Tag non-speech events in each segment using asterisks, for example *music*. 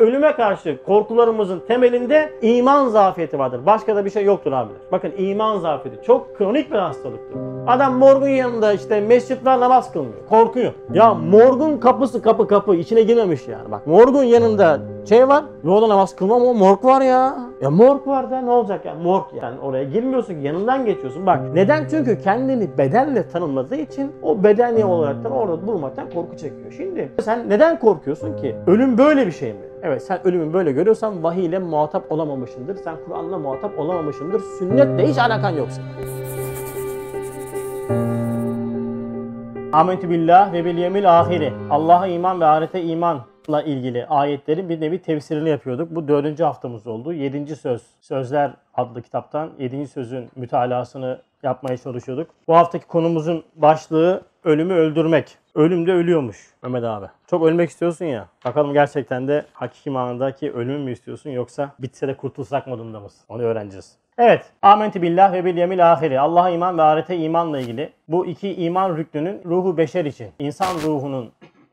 ölüme karşı korkularımızın temelinde iman zafiyeti vardır. Başka da bir şey yoktur abiler. Bakın iman zafiyeti çok kronik bir hastalıktır. Adam morgun yanında işte mescitler namaz kılmıyor. Korkuyor. Ya morgun kapısı kapı kapı içine girmemiş yani. Bak morgun yanında şey var. Yolda namaz kılmam ama morg var ya. Ya morg var da ne olacak ya? Morg yani oraya girmiyorsun ki yanından geçiyorsun. Bak neden? Çünkü kendini bedenle tanımladığı için o bedeni olarak da orada durmaktan korku çekiyor. Şimdi sen neden korkuyorsun ki? Ölüm böyle bir şey mi? Evet sen ölümü böyle görüyorsan vahiy ile muhatap olamamışındır. Sen Kur'an'la muhatap olamamışındır. Sünnetle hiç alakan yoksa. Amentü billah ve bil yemil ahiri. Allah'a iman ve ahirete imanla ilgili ayetlerin bir nevi tefsirini yapıyorduk. Bu dördüncü haftamız oldu. Yedinci söz, Sözler adlı kitaptan yedinci sözün mütalasını yapmaya çalışıyorduk. Bu haftaki konumuzun başlığı ölümü öldürmek. Ölümde ölüyormuş Mehmet abi. Çok ölmek istiyorsun ya. Bakalım gerçekten de hakiki manadaki ölümü mü istiyorsun yoksa bitse de kurtulsak modunda mısın? Onu öğreneceğiz. Evet. Amenti billah ve bil yemil ahiri. Allah'a iman ve ahirete imanla ilgili bu iki iman rüklünün ruhu beşer için, insan ruhunun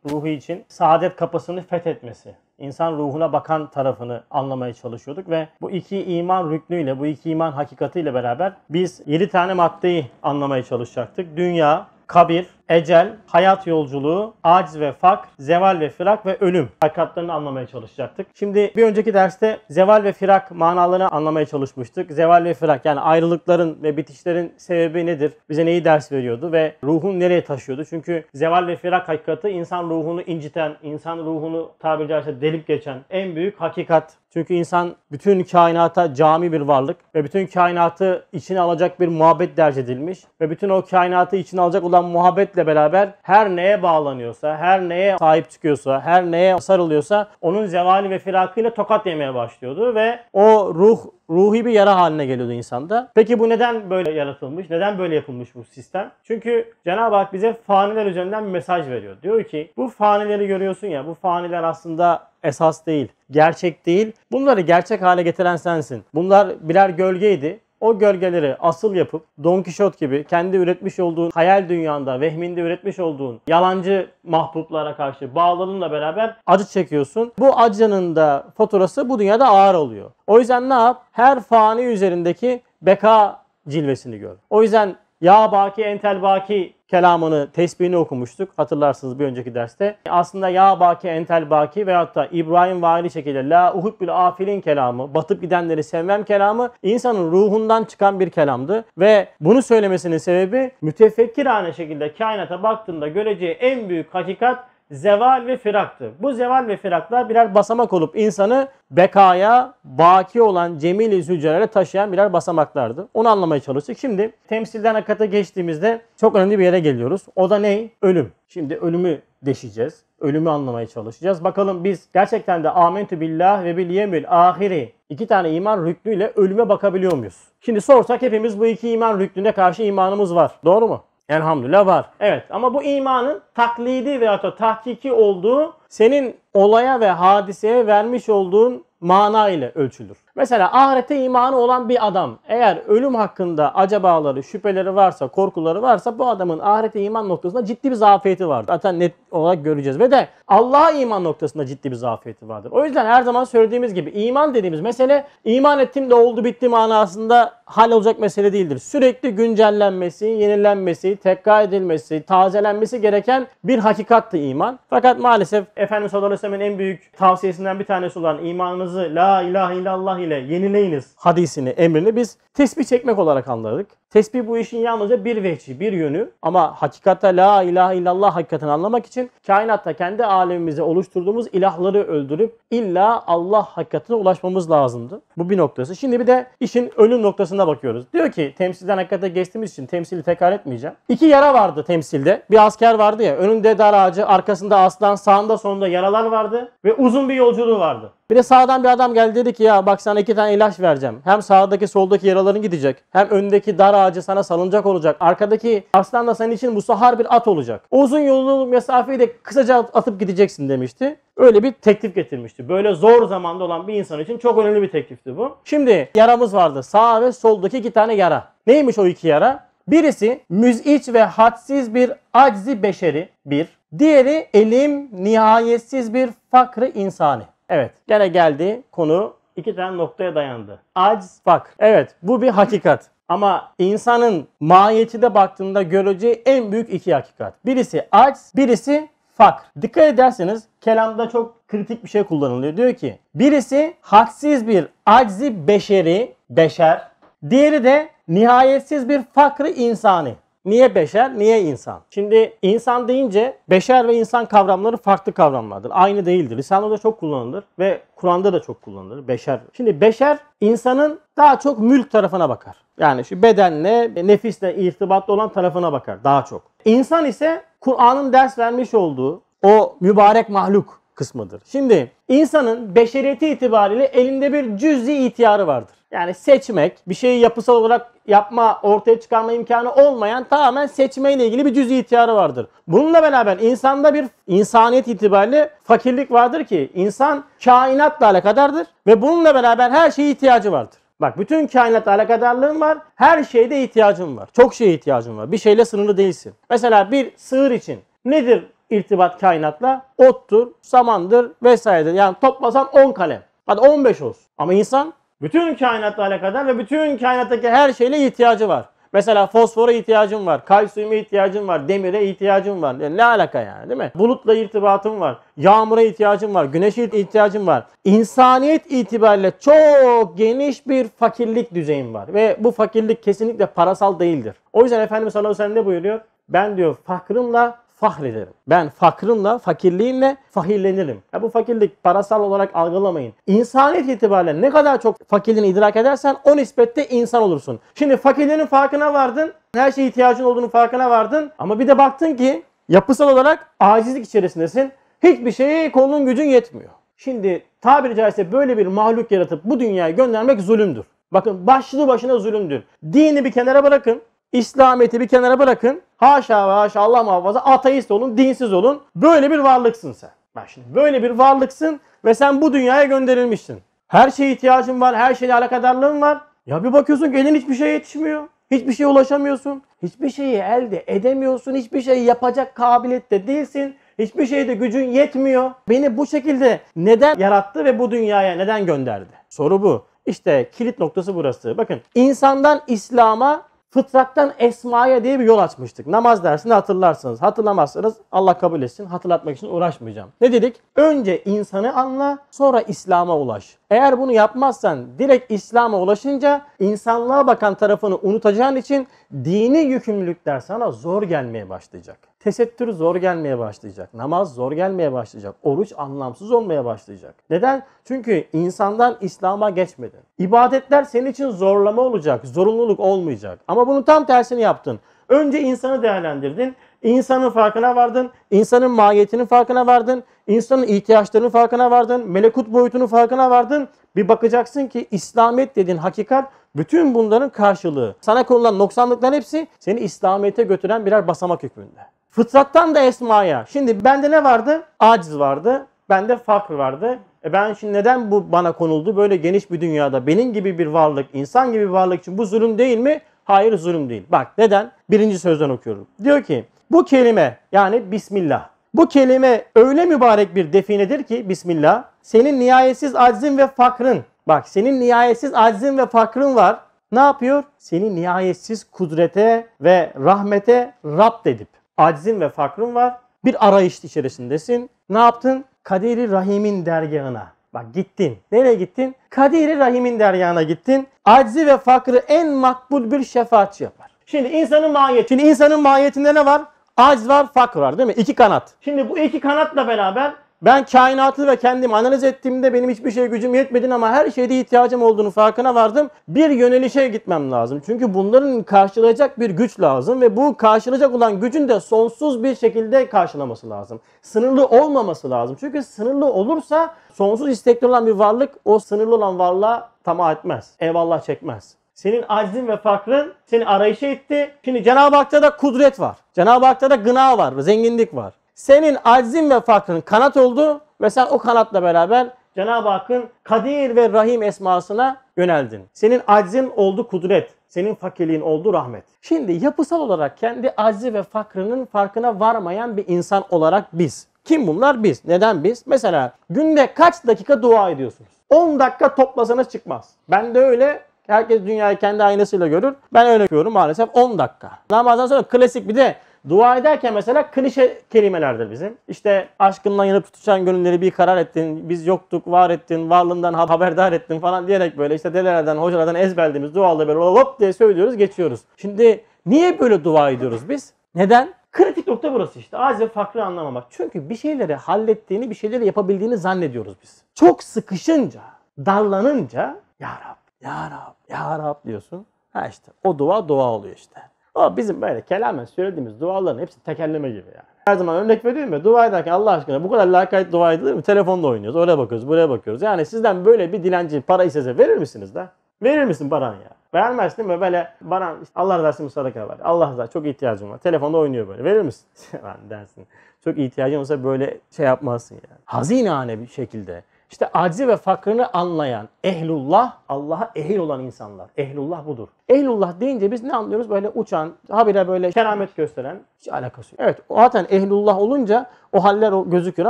ruhu için saadet kapısını fethetmesi. İnsan ruhuna bakan tarafını anlamaya çalışıyorduk ve bu iki iman rüknüyle, bu iki iman hakikatiyle beraber biz yedi tane maddeyi anlamaya çalışacaktık. Dünya, kabir, ecel, hayat yolculuğu, aciz ve fakr, zeval ve firak ve ölüm hakikatlerini anlamaya çalışacaktık. Şimdi bir önceki derste zeval ve firak manalarını anlamaya çalışmıştık. Zeval ve firak yani ayrılıkların ve bitişlerin sebebi nedir? Bize neyi ders veriyordu ve ruhun nereye taşıyordu? Çünkü zeval ve firak hakikati insan ruhunu inciten, insan ruhunu tabiri caizse delip geçen en büyük hakikat çünkü insan bütün kainata cami bir varlık ve bütün kainatı içine alacak bir muhabbet derc edilmiş ve bütün o kainatı içine alacak olan muhabbetle beraber her neye bağlanıyorsa, her neye sahip çıkıyorsa, her neye sarılıyorsa onun zevali ve firakıyla tokat yemeye başlıyordu ve o ruh ruhi bir yara haline geliyordu insanda. Peki bu neden böyle yaratılmış? Neden böyle yapılmış bu sistem? Çünkü Cenab-ı Hak bize faniler üzerinden bir mesaj veriyor. Diyor ki bu fanileri görüyorsun ya bu faniler aslında esas değil, gerçek değil. Bunları gerçek hale getiren sensin. Bunlar birer gölgeydi. O gölgeleri asıl yapıp Don Kişot gibi kendi üretmiş olduğun hayal dünyanda, vehminde üretmiş olduğun yalancı mahbuplara karşı bağlanınla beraber acı çekiyorsun. Bu acının da faturası bu dünyada ağır oluyor. O yüzden ne yap? Her fani üzerindeki beka cilvesini gör. O yüzden ya baki entel baki kelamını, tesbihini okumuştuk. Hatırlarsınız bir önceki derste. Aslında ya baki entel baki veyahut da İbrahim Vaili şekilde la uhubbil afilin kelamı, batıp gidenleri sevmem kelamı insanın ruhundan çıkan bir kelamdı. Ve bunu söylemesinin sebebi mütefekkirane şekilde kainata baktığında göreceği en büyük hakikat zeval ve firaktı. Bu zeval ve firaklar birer basamak olup insanı bekaya, baki olan cemili zülcelere taşıyan birer basamaklardı. Onu anlamaya çalıştık. Şimdi temsilden hakikate geçtiğimizde çok önemli bir yere geliyoruz. O da ne? Ölüm. Şimdi ölümü deşeceğiz. Ölümü anlamaya çalışacağız. Bakalım biz gerçekten de amentü billah ve bil yemül ahiri iki tane iman rüklüyle ölüme bakabiliyor muyuz? Şimdi sorsak hepimiz bu iki iman rüklüne karşı imanımız var. Doğru mu? Elhamdülillah var. Evet ama bu imanın taklidi veya da tahkiki olduğu senin olaya ve hadiseye vermiş olduğun mana ile ölçülür. Mesela ahirete imanı olan bir adam eğer ölüm hakkında acabaları, şüpheleri varsa, korkuları varsa bu adamın ahirete iman noktasında ciddi bir zafiyeti vardır. Zaten net olarak göreceğiz. Ve de Allah'a iman noktasında ciddi bir zafiyeti vardır. O yüzden her zaman söylediğimiz gibi iman dediğimiz mesele iman ettim de oldu bitti manasında hal olacak mesele değildir. Sürekli güncellenmesi, yenilenmesi, tekrar edilmesi, tazelenmesi gereken bir hakikattı iman. Fakat maalesef Efendimiz sallallahu aleyhi en büyük tavsiyesinden bir tanesi olan imanınızı la ilahe illallah ile tamamıyla yenileyiniz hadisini, emrini biz tesbih çekmek olarak anladık. Tesbih bu işin yalnızca bir veci, bir yönü. Ama hakikatte la ilahe illallah hakikatini anlamak için kainatta kendi alemimize oluşturduğumuz ilahları öldürüp illa Allah hakikatine ulaşmamız lazımdı. Bu bir noktası. Şimdi bir de işin ölüm noktasına bakıyoruz. Diyor ki temsilden hakikate geçtiğimiz için temsili tekrar etmeyeceğim. İki yara vardı temsilde. Bir asker vardı ya önünde dar ağacı, arkasında aslan, sağında sonunda yaralar vardı ve uzun bir yolculuğu vardı. Bir de sağdan bir adam geldi dedi ki ya bak sana iki tane ilaç vereceğim. Hem sağdaki soldaki yaraların gidecek. Hem öndeki dar ağacı sana salınacak olacak. Arkadaki aslan da senin için musahar bir at olacak. uzun yolu mesafeyi de kısaca atıp gideceksin demişti. Öyle bir teklif getirmişti. Böyle zor zamanda olan bir insan için çok önemli bir teklifti bu. Şimdi yaramız vardı. Sağ ve soldaki iki tane yara. Neymiş o iki yara? Birisi müziç ve hadsiz bir aczi beşeri bir. Diğeri elim nihayetsiz bir fakrı insani. Evet gene geldi konu iki tane noktaya dayandı. Aciz bak evet bu bir hakikat. Ama insanın mahiyeti de baktığında göreceği en büyük iki hakikat. Birisi aciz, birisi fakr. Dikkat ederseniz kelamda çok kritik bir şey kullanılıyor. Diyor ki birisi haksız bir aczi beşeri, beşer. Diğeri de nihayetsiz bir fakrı insani. Niye beşer, niye insan? Şimdi insan deyince beşer ve insan kavramları farklı kavramlardır. Aynı değildir. da çok kullanılır ve Kur'an'da da çok kullanılır. Beşer. Şimdi beşer insanın daha çok mülk tarafına bakar. Yani şu bedenle, nefisle irtibatlı olan tarafına bakar daha çok. İnsan ise Kur'an'ın ders vermiş olduğu o mübarek mahluk kısmıdır. Şimdi insanın beşeriyeti itibariyle elinde bir cüz'i ihtiyarı vardır. Yani seçmek, bir şeyi yapısal olarak yapma, ortaya çıkarma imkanı olmayan tamamen seçmeyle ilgili bir cüz ihtiyarı vardır. Bununla beraber insanda bir insaniyet itibariyle fakirlik vardır ki insan kainatla alakadardır ve bununla beraber her şeye ihtiyacı vardır. Bak bütün kainatla alakadarlığın var. Her şeyde ihtiyacın var. Çok şeye ihtiyacın var. Bir şeyle sınırlı değilsin. Mesela bir sığır için nedir irtibat kainatla? Ottur, samandır vesairedir. Yani toplasan 10 kalem. Hadi 15 olsun. Ama insan bütün kainatla alakadar ve bütün kainattaki her şeyle ihtiyacı var. Mesela fosfora ihtiyacım var, kalsiyuma ihtiyacım var, demire ihtiyacım var. Yani ne alaka yani değil mi? Bulutla irtibatım var, yağmura ihtiyacım var, güneşe ihtiyacım var. İnsaniyet itibariyle çok geniş bir fakirlik düzeyim var. Ve bu fakirlik kesinlikle parasal değildir. O yüzden Efendimiz sallallahu aleyhi ve sellem ne buyuruyor? Ben diyor fakrımla fahrederim. Ben fakrımla, fakirliğimle fakirlenirim. Ya bu fakirlik parasal olarak algılamayın. İnsaniyet itibariyle ne kadar çok fakirliğini idrak edersen o nispette insan olursun. Şimdi fakirliğinin farkına vardın. Her şeye ihtiyacın olduğunu farkına vardın. Ama bir de baktın ki yapısal olarak acizlik içerisindesin. Hiçbir şeye kolun gücün yetmiyor. Şimdi tabiri caizse böyle bir mahluk yaratıp bu dünyaya göndermek zulümdür. Bakın başlı başına zulümdür. Dini bir kenara bırakın. İslamiyet'i bir kenara bırakın. Haşa ve haşa Allah muhafaza ateist olun, dinsiz olun. Böyle bir varlıksın sen. Bak şimdi böyle bir varlıksın ve sen bu dünyaya gönderilmişsin. Her şeye ihtiyacın var, her şeyle alakadarlığın var. Ya bir bakıyorsun ki elin hiçbir şeye yetişmiyor. Hiçbir şeye ulaşamıyorsun. Hiçbir şeyi elde edemiyorsun. Hiçbir şeyi yapacak kabiliyette değilsin. Hiçbir şeyde gücün yetmiyor. Beni bu şekilde neden yarattı ve bu dünyaya neden gönderdi? Soru bu. İşte kilit noktası burası. Bakın insandan İslam'a Fıtraktan esmaya diye bir yol açmıştık. Namaz dersini hatırlarsınız. Hatırlamazsanız Allah kabul etsin. Hatırlatmak için uğraşmayacağım. Ne dedik? Önce insanı anla, sonra İslam'a ulaş. Eğer bunu yapmazsan direkt İslam'a ulaşınca insanlığa bakan tarafını unutacağın için dini yükümlülükler sana zor gelmeye başlayacak. Tesettür zor gelmeye başlayacak. Namaz zor gelmeye başlayacak. Oruç anlamsız olmaya başlayacak. Neden? Çünkü insandan İslam'a geçmedin. İbadetler senin için zorlama olacak, zorunluluk olmayacak. Ama bunun tam tersini yaptın. Önce insanı değerlendirdin. İnsanın farkına vardın, insanın mahiyetinin farkına vardın, insanın ihtiyaçlarının farkına vardın, melekut boyutunun farkına vardın. Bir bakacaksın ki İslamiyet dediğin hakikat bütün bunların karşılığı. Sana konulan noksanlıkların hepsi seni İslamiyet'e götüren birer basamak hükmünde. Fıtrattan da esmaya. Şimdi bende ne vardı? Aciz vardı. Bende fakir vardı. E ben şimdi neden bu bana konuldu? Böyle geniş bir dünyada benim gibi bir varlık, insan gibi bir varlık için bu zulüm değil mi? Hayır zulüm değil. Bak neden? Birinci sözden okuyorum. Diyor ki bu kelime yani Bismillah. Bu kelime öyle mübarek bir definedir ki Bismillah senin nihayetsiz aczin ve fakrın. Bak senin nihayetsiz aczin ve fakrın var. Ne yapıyor? Seni nihayetsiz kudrete ve rahmete rapt edip aczin ve fakrın var. Bir arayış içerisindesin. Ne yaptın? Kaderi Rahim'in dergahına. Bak gittin. Nereye gittin? Kaderi Rahim'in dergahına gittin. Aczi ve fakrı en makbul bir şefaatçi yapar. Şimdi insanın mahiyeti. Şimdi insanın mahiyetinde ne var? Aciz var, fakir var değil mi? İki kanat. Şimdi bu iki kanatla beraber ben kainatı ve kendimi analiz ettiğimde benim hiçbir şey gücüm yetmediğini ama her şeyde ihtiyacım olduğunu farkına vardım. Bir yönelişe gitmem lazım. Çünkü bunların karşılayacak bir güç lazım ve bu karşılayacak olan gücün de sonsuz bir şekilde karşılaması lazım. Sınırlı olmaması lazım. Çünkü sınırlı olursa sonsuz istekli olan bir varlık o sınırlı olan varlığa tamah etmez. Eyvallah çekmez. Senin aczin ve fakrın seni arayışa itti. Şimdi Cenab-ı Hak'ta da kudret var. Cenab-ı Hak'ta da gına var, zenginlik var. Senin aczin ve fakrın kanat oldu ve sen o kanatla beraber Cenab-ı Hakk'ın Kadir ve Rahim esmasına yöneldin. Senin aczin oldu kudret, senin fakirliğin oldu rahmet. Şimdi yapısal olarak kendi aczi ve fakrının farkına varmayan bir insan olarak biz. Kim bunlar? Biz. Neden biz? Mesela günde kaç dakika dua ediyorsunuz? 10 dakika toplasanız çıkmaz. Ben de öyle Herkes dünyayı kendi aynasıyla görür. Ben öyle görüyorum maalesef 10 dakika. Namazdan sonra klasik bir de Dua ederken mesela klişe kelimelerdir bizim. İşte aşkından yanıp tutuşan gönülleri bir karar ettin, biz yoktuk, var ettin, varlığından haberdar ettin falan diyerek böyle işte dedelerden, hocalardan ezberlediğimiz duaları böyle hop diye söylüyoruz, geçiyoruz. Şimdi niye böyle dua ediyoruz biz? Neden? Kritik nokta burası işte. Aciz ve fakri anlamamak. Çünkü bir şeyleri hallettiğini, bir şeyleri yapabildiğini zannediyoruz biz. Çok sıkışınca, dallanınca Ya Rab ya Rab, Ya Rab diyorsun. Ha işte o dua dua oluyor işte. O bizim böyle kelamen söylediğimiz duaların hepsi tekerleme gibi yani. Her zaman örnek veriyorum ya dua ederken Allah aşkına bu kadar lakayt dua edilir mi? Telefonda oynuyoruz. Oraya bakıyoruz, buraya bakıyoruz. Yani sizden böyle bir dilenci para istese verir misiniz de? Verir misin paran ya? Vermezsin mi? Böyle bana işte Allah razı olsun sadaka ver. Allah razı çok ihtiyacım var. Telefonda oynuyor böyle. Verir misin? *laughs* Lan dersin. Çok ihtiyacın olsa böyle şey yapmazsın yani. Hazinane bir şekilde işte acizi ve fakrını anlayan ehlullah, Allah'a ehil olan insanlar. Ehlullah budur. Ehlullah deyince biz ne anlıyoruz? Böyle uçan, habire böyle keramet gösteren hiç alakası yok. Evet zaten ehlullah olunca o haller gözüküyor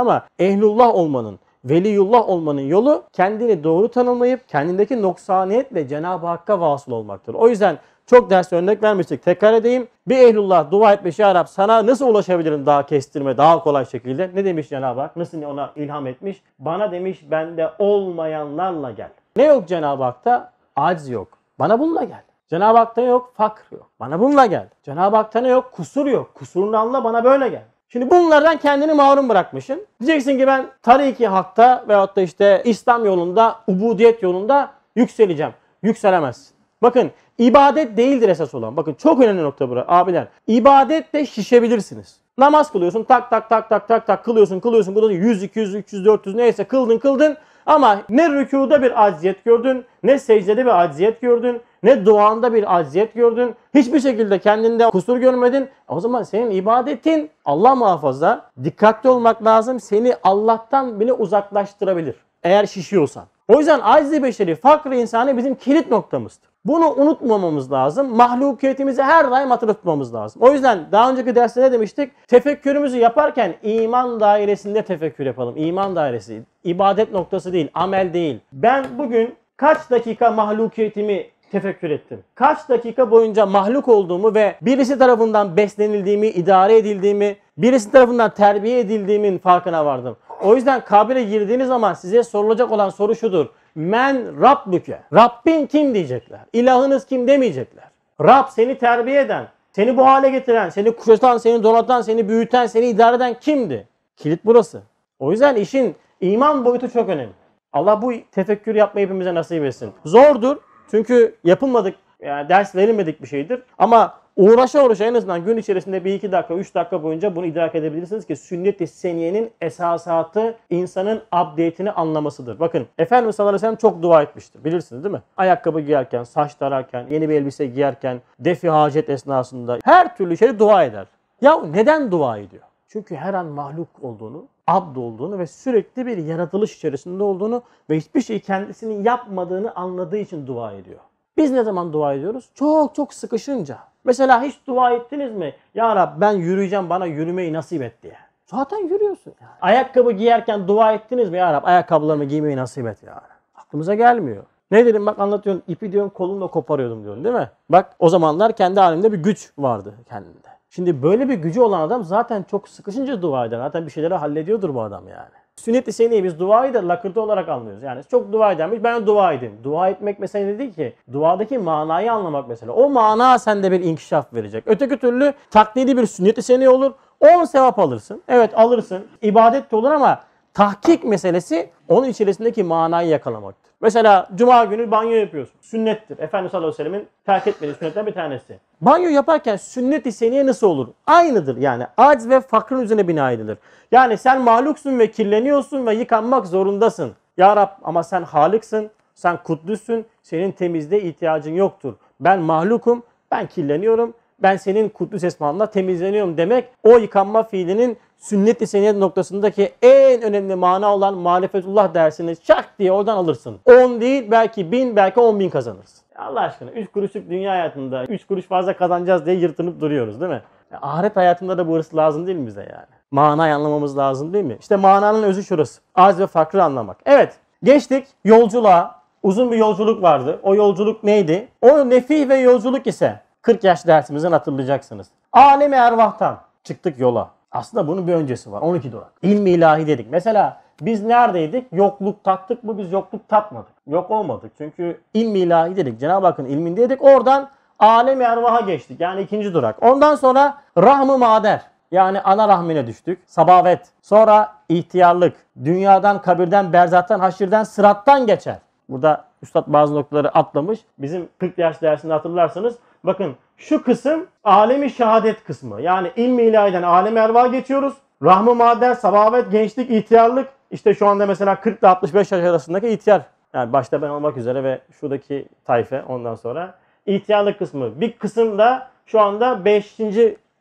ama ehlullah olmanın, veliyullah olmanın yolu kendini doğru tanımlayıp kendindeki noksaniyetle Cenab-ı Hakk'a vasıl olmaktır. O yüzden çok ders örnek vermiştik. Tekrar edeyim. Bir ehlullah dua etmiş ya Rab sana nasıl ulaşabilirim daha kestirme daha kolay şekilde? Ne demiş Cenab-ı Hak? Nasıl ona ilham etmiş? Bana demiş bende olmayanlarla gel. Ne yok Cenab-ı Hak'ta? Acz yok. Bana bununla gel. Cenab-ı Hak'ta yok fakr yok. Bana bununla gel. Cenab-ı Hak'ta ne yok? Kusur yok. Kusurunu anla bana böyle gel. Şimdi bunlardan kendini mahrum bırakmışsın. Diyeceksin ki ben tariki hakta veyahut da işte İslam yolunda, ubudiyet yolunda yükseleceğim. Yükselemezsin. Bakın İbadet değildir esas olan. Bakın çok önemli nokta bura abiler. İbadette şişebilirsiniz. Namaz kılıyorsun tak tak tak tak tak tak kılıyorsun kılıyorsun kılıyorsun 100 200 300 400 neyse kıldın kıldın ama ne rükuda bir acziyet gördün ne secdede bir acziyet gördün ne duanda bir acziyet gördün hiçbir şekilde kendinde kusur görmedin o zaman senin ibadetin Allah muhafaza dikkatli olmak lazım seni Allah'tan bile uzaklaştırabilir eğer şişiyorsan. O yüzden aciz beşeri, fakr insani bizim kilit noktamızdır. Bunu unutmamamız lazım. Mahlukiyetimizi her daim hatırlatmamız lazım. O yüzden daha önceki derste ne demiştik? Tefekkürümüzü yaparken iman dairesinde tefekkür yapalım. İman dairesi, ibadet noktası değil, amel değil. Ben bugün kaç dakika mahlukiyetimi tefekkür ettim. Kaç dakika boyunca mahluk olduğumu ve birisi tarafından beslenildiğimi, idare edildiğimi, birisi tarafından terbiye edildiğimin farkına vardım. O yüzden kabre girdiğiniz zaman size sorulacak olan soru şudur. Men Rabbüke. Rabbin kim diyecekler. İlahınız kim demeyecekler. Rab seni terbiye eden, seni bu hale getiren, seni kuşatan, seni donatan, seni büyüten, seni idare eden kimdi? Kilit burası. O yüzden işin iman boyutu çok önemli. Allah bu tefekkür yapmayı hepimize nasip etsin. Zordur. Çünkü yapılmadık yani ders verilmedik bir şeydir. Ama Uğraşa uğraşa en azından gün içerisinde bir iki dakika, 3 dakika boyunca bunu idrak edebilirsiniz ki sünnet-i seniyenin esasatı insanın update'ini anlamasıdır. Bakın Efendimiz sallallahu aleyhi ve sellem çok dua etmiştir. Bilirsiniz değil mi? Ayakkabı giyerken, saç tararken, yeni bir elbise giyerken, defi hacet esnasında her türlü şeyi dua eder. Ya neden dua ediyor? Çünkü her an mahluk olduğunu, abd olduğunu ve sürekli bir yaratılış içerisinde olduğunu ve hiçbir şey kendisinin yapmadığını anladığı için dua ediyor. Biz ne zaman dua ediyoruz? Çok çok sıkışınca, Mesela hiç dua ettiniz mi? Ya Rab ben yürüyeceğim bana yürümeyi nasip et diye. Zaten yürüyorsun. Yani. Ayakkabı giyerken dua ettiniz mi ya Rab? Ayakkabılarımı giymeyi nasip et ya Rab. Aklımıza gelmiyor. Ne dedim bak anlatıyorum ipi diyorum kolumla koparıyordum diyorum değil mi? Bak o zamanlar kendi halinde bir güç vardı kendinde. Şimdi böyle bir gücü olan adam zaten çok sıkışınca dua eder. Zaten bir şeyleri hallediyordur bu adam yani. Sünnet-i seniye biz duayı da lakırtı olarak anlıyoruz. Yani çok dua edenmiş ben dua edeyim. Dua etmek mesele değil ki. Duadaki manayı anlamak mesela O mana sende bir inkişaf verecek. Öteki türlü taklidi bir sünnet-i seniye olur. 10 sevap alırsın. Evet alırsın. İbadet de olur ama tahkik meselesi onun içerisindeki manayı yakalamaktır. Mesela cuma günü banyo yapıyorsun. Sünnettir. Efendimiz sallallahu aleyhi ve sellemin terk etmediği sünnetten bir tanesi. Banyo yaparken sünnet-i seniye nasıl olur? Aynıdır yani. Acz ve fakrın üzerine bina edilir. Yani sen mahluksun ve kirleniyorsun ve yıkanmak zorundasın. Ya Rab ama sen haliksin, sen kutlusun, senin temizliğe ihtiyacın yoktur. Ben mahlukum, ben kirleniyorum, ben senin kutlu esmanla temizleniyorum demek o yıkanma fiilinin sünnet-i seniyet noktasındaki en önemli mana olan marifetullah dersini şak diye oradan alırsın. 10 değil belki 1000 belki 10 bin kazanırsın. Allah aşkına 3 kuruşluk dünya hayatında 3 kuruş fazla kazanacağız diye yırtınıp duruyoruz değil mi? Ya, ahiret hayatında da bu hırs lazım değil mi bize yani? Mana anlamamız lazım değil mi? İşte mananın özü şurası. Az ve fakri anlamak. Evet geçtik yolculuğa. Uzun bir yolculuk vardı. O yolculuk neydi? O nefi ve yolculuk ise 40 yaş dersimizden hatırlayacaksınız. Alemi ervahtan çıktık yola. Aslında bunun bir öncesi var. 12 durak. İlmi ilahi dedik. Mesela biz neredeydik? Yokluk tattık mı? Biz yokluk tatmadık. Yok olmadık. Çünkü ilmi ilahi dedik. Cenab-ı Hakk'ın ilmindeydik. Oradan alem ervaha geçtik. Yani ikinci durak. Ondan sonra rahmı mader. Yani ana rahmine düştük. Sabavet. Sonra ihtiyarlık. Dünyadan, kabirden, berzattan, haşirden, sırattan geçer. Burada üstad bazı noktaları atlamış. Bizim 40 yaş dersini hatırlarsanız bakın şu kısım alemi şehadet kısmı. Yani ilmi ilahiden alem erva geçiyoruz. Rahmı mader, sabavet, gençlik, ihtiyarlık. İşte şu anda mesela 40 ile 65 yaş arasındaki ihtiyar. Yani başta ben olmak üzere ve şuradaki tayfe ondan sonra. ihtiyarlık kısmı. Bir kısım da şu anda 5.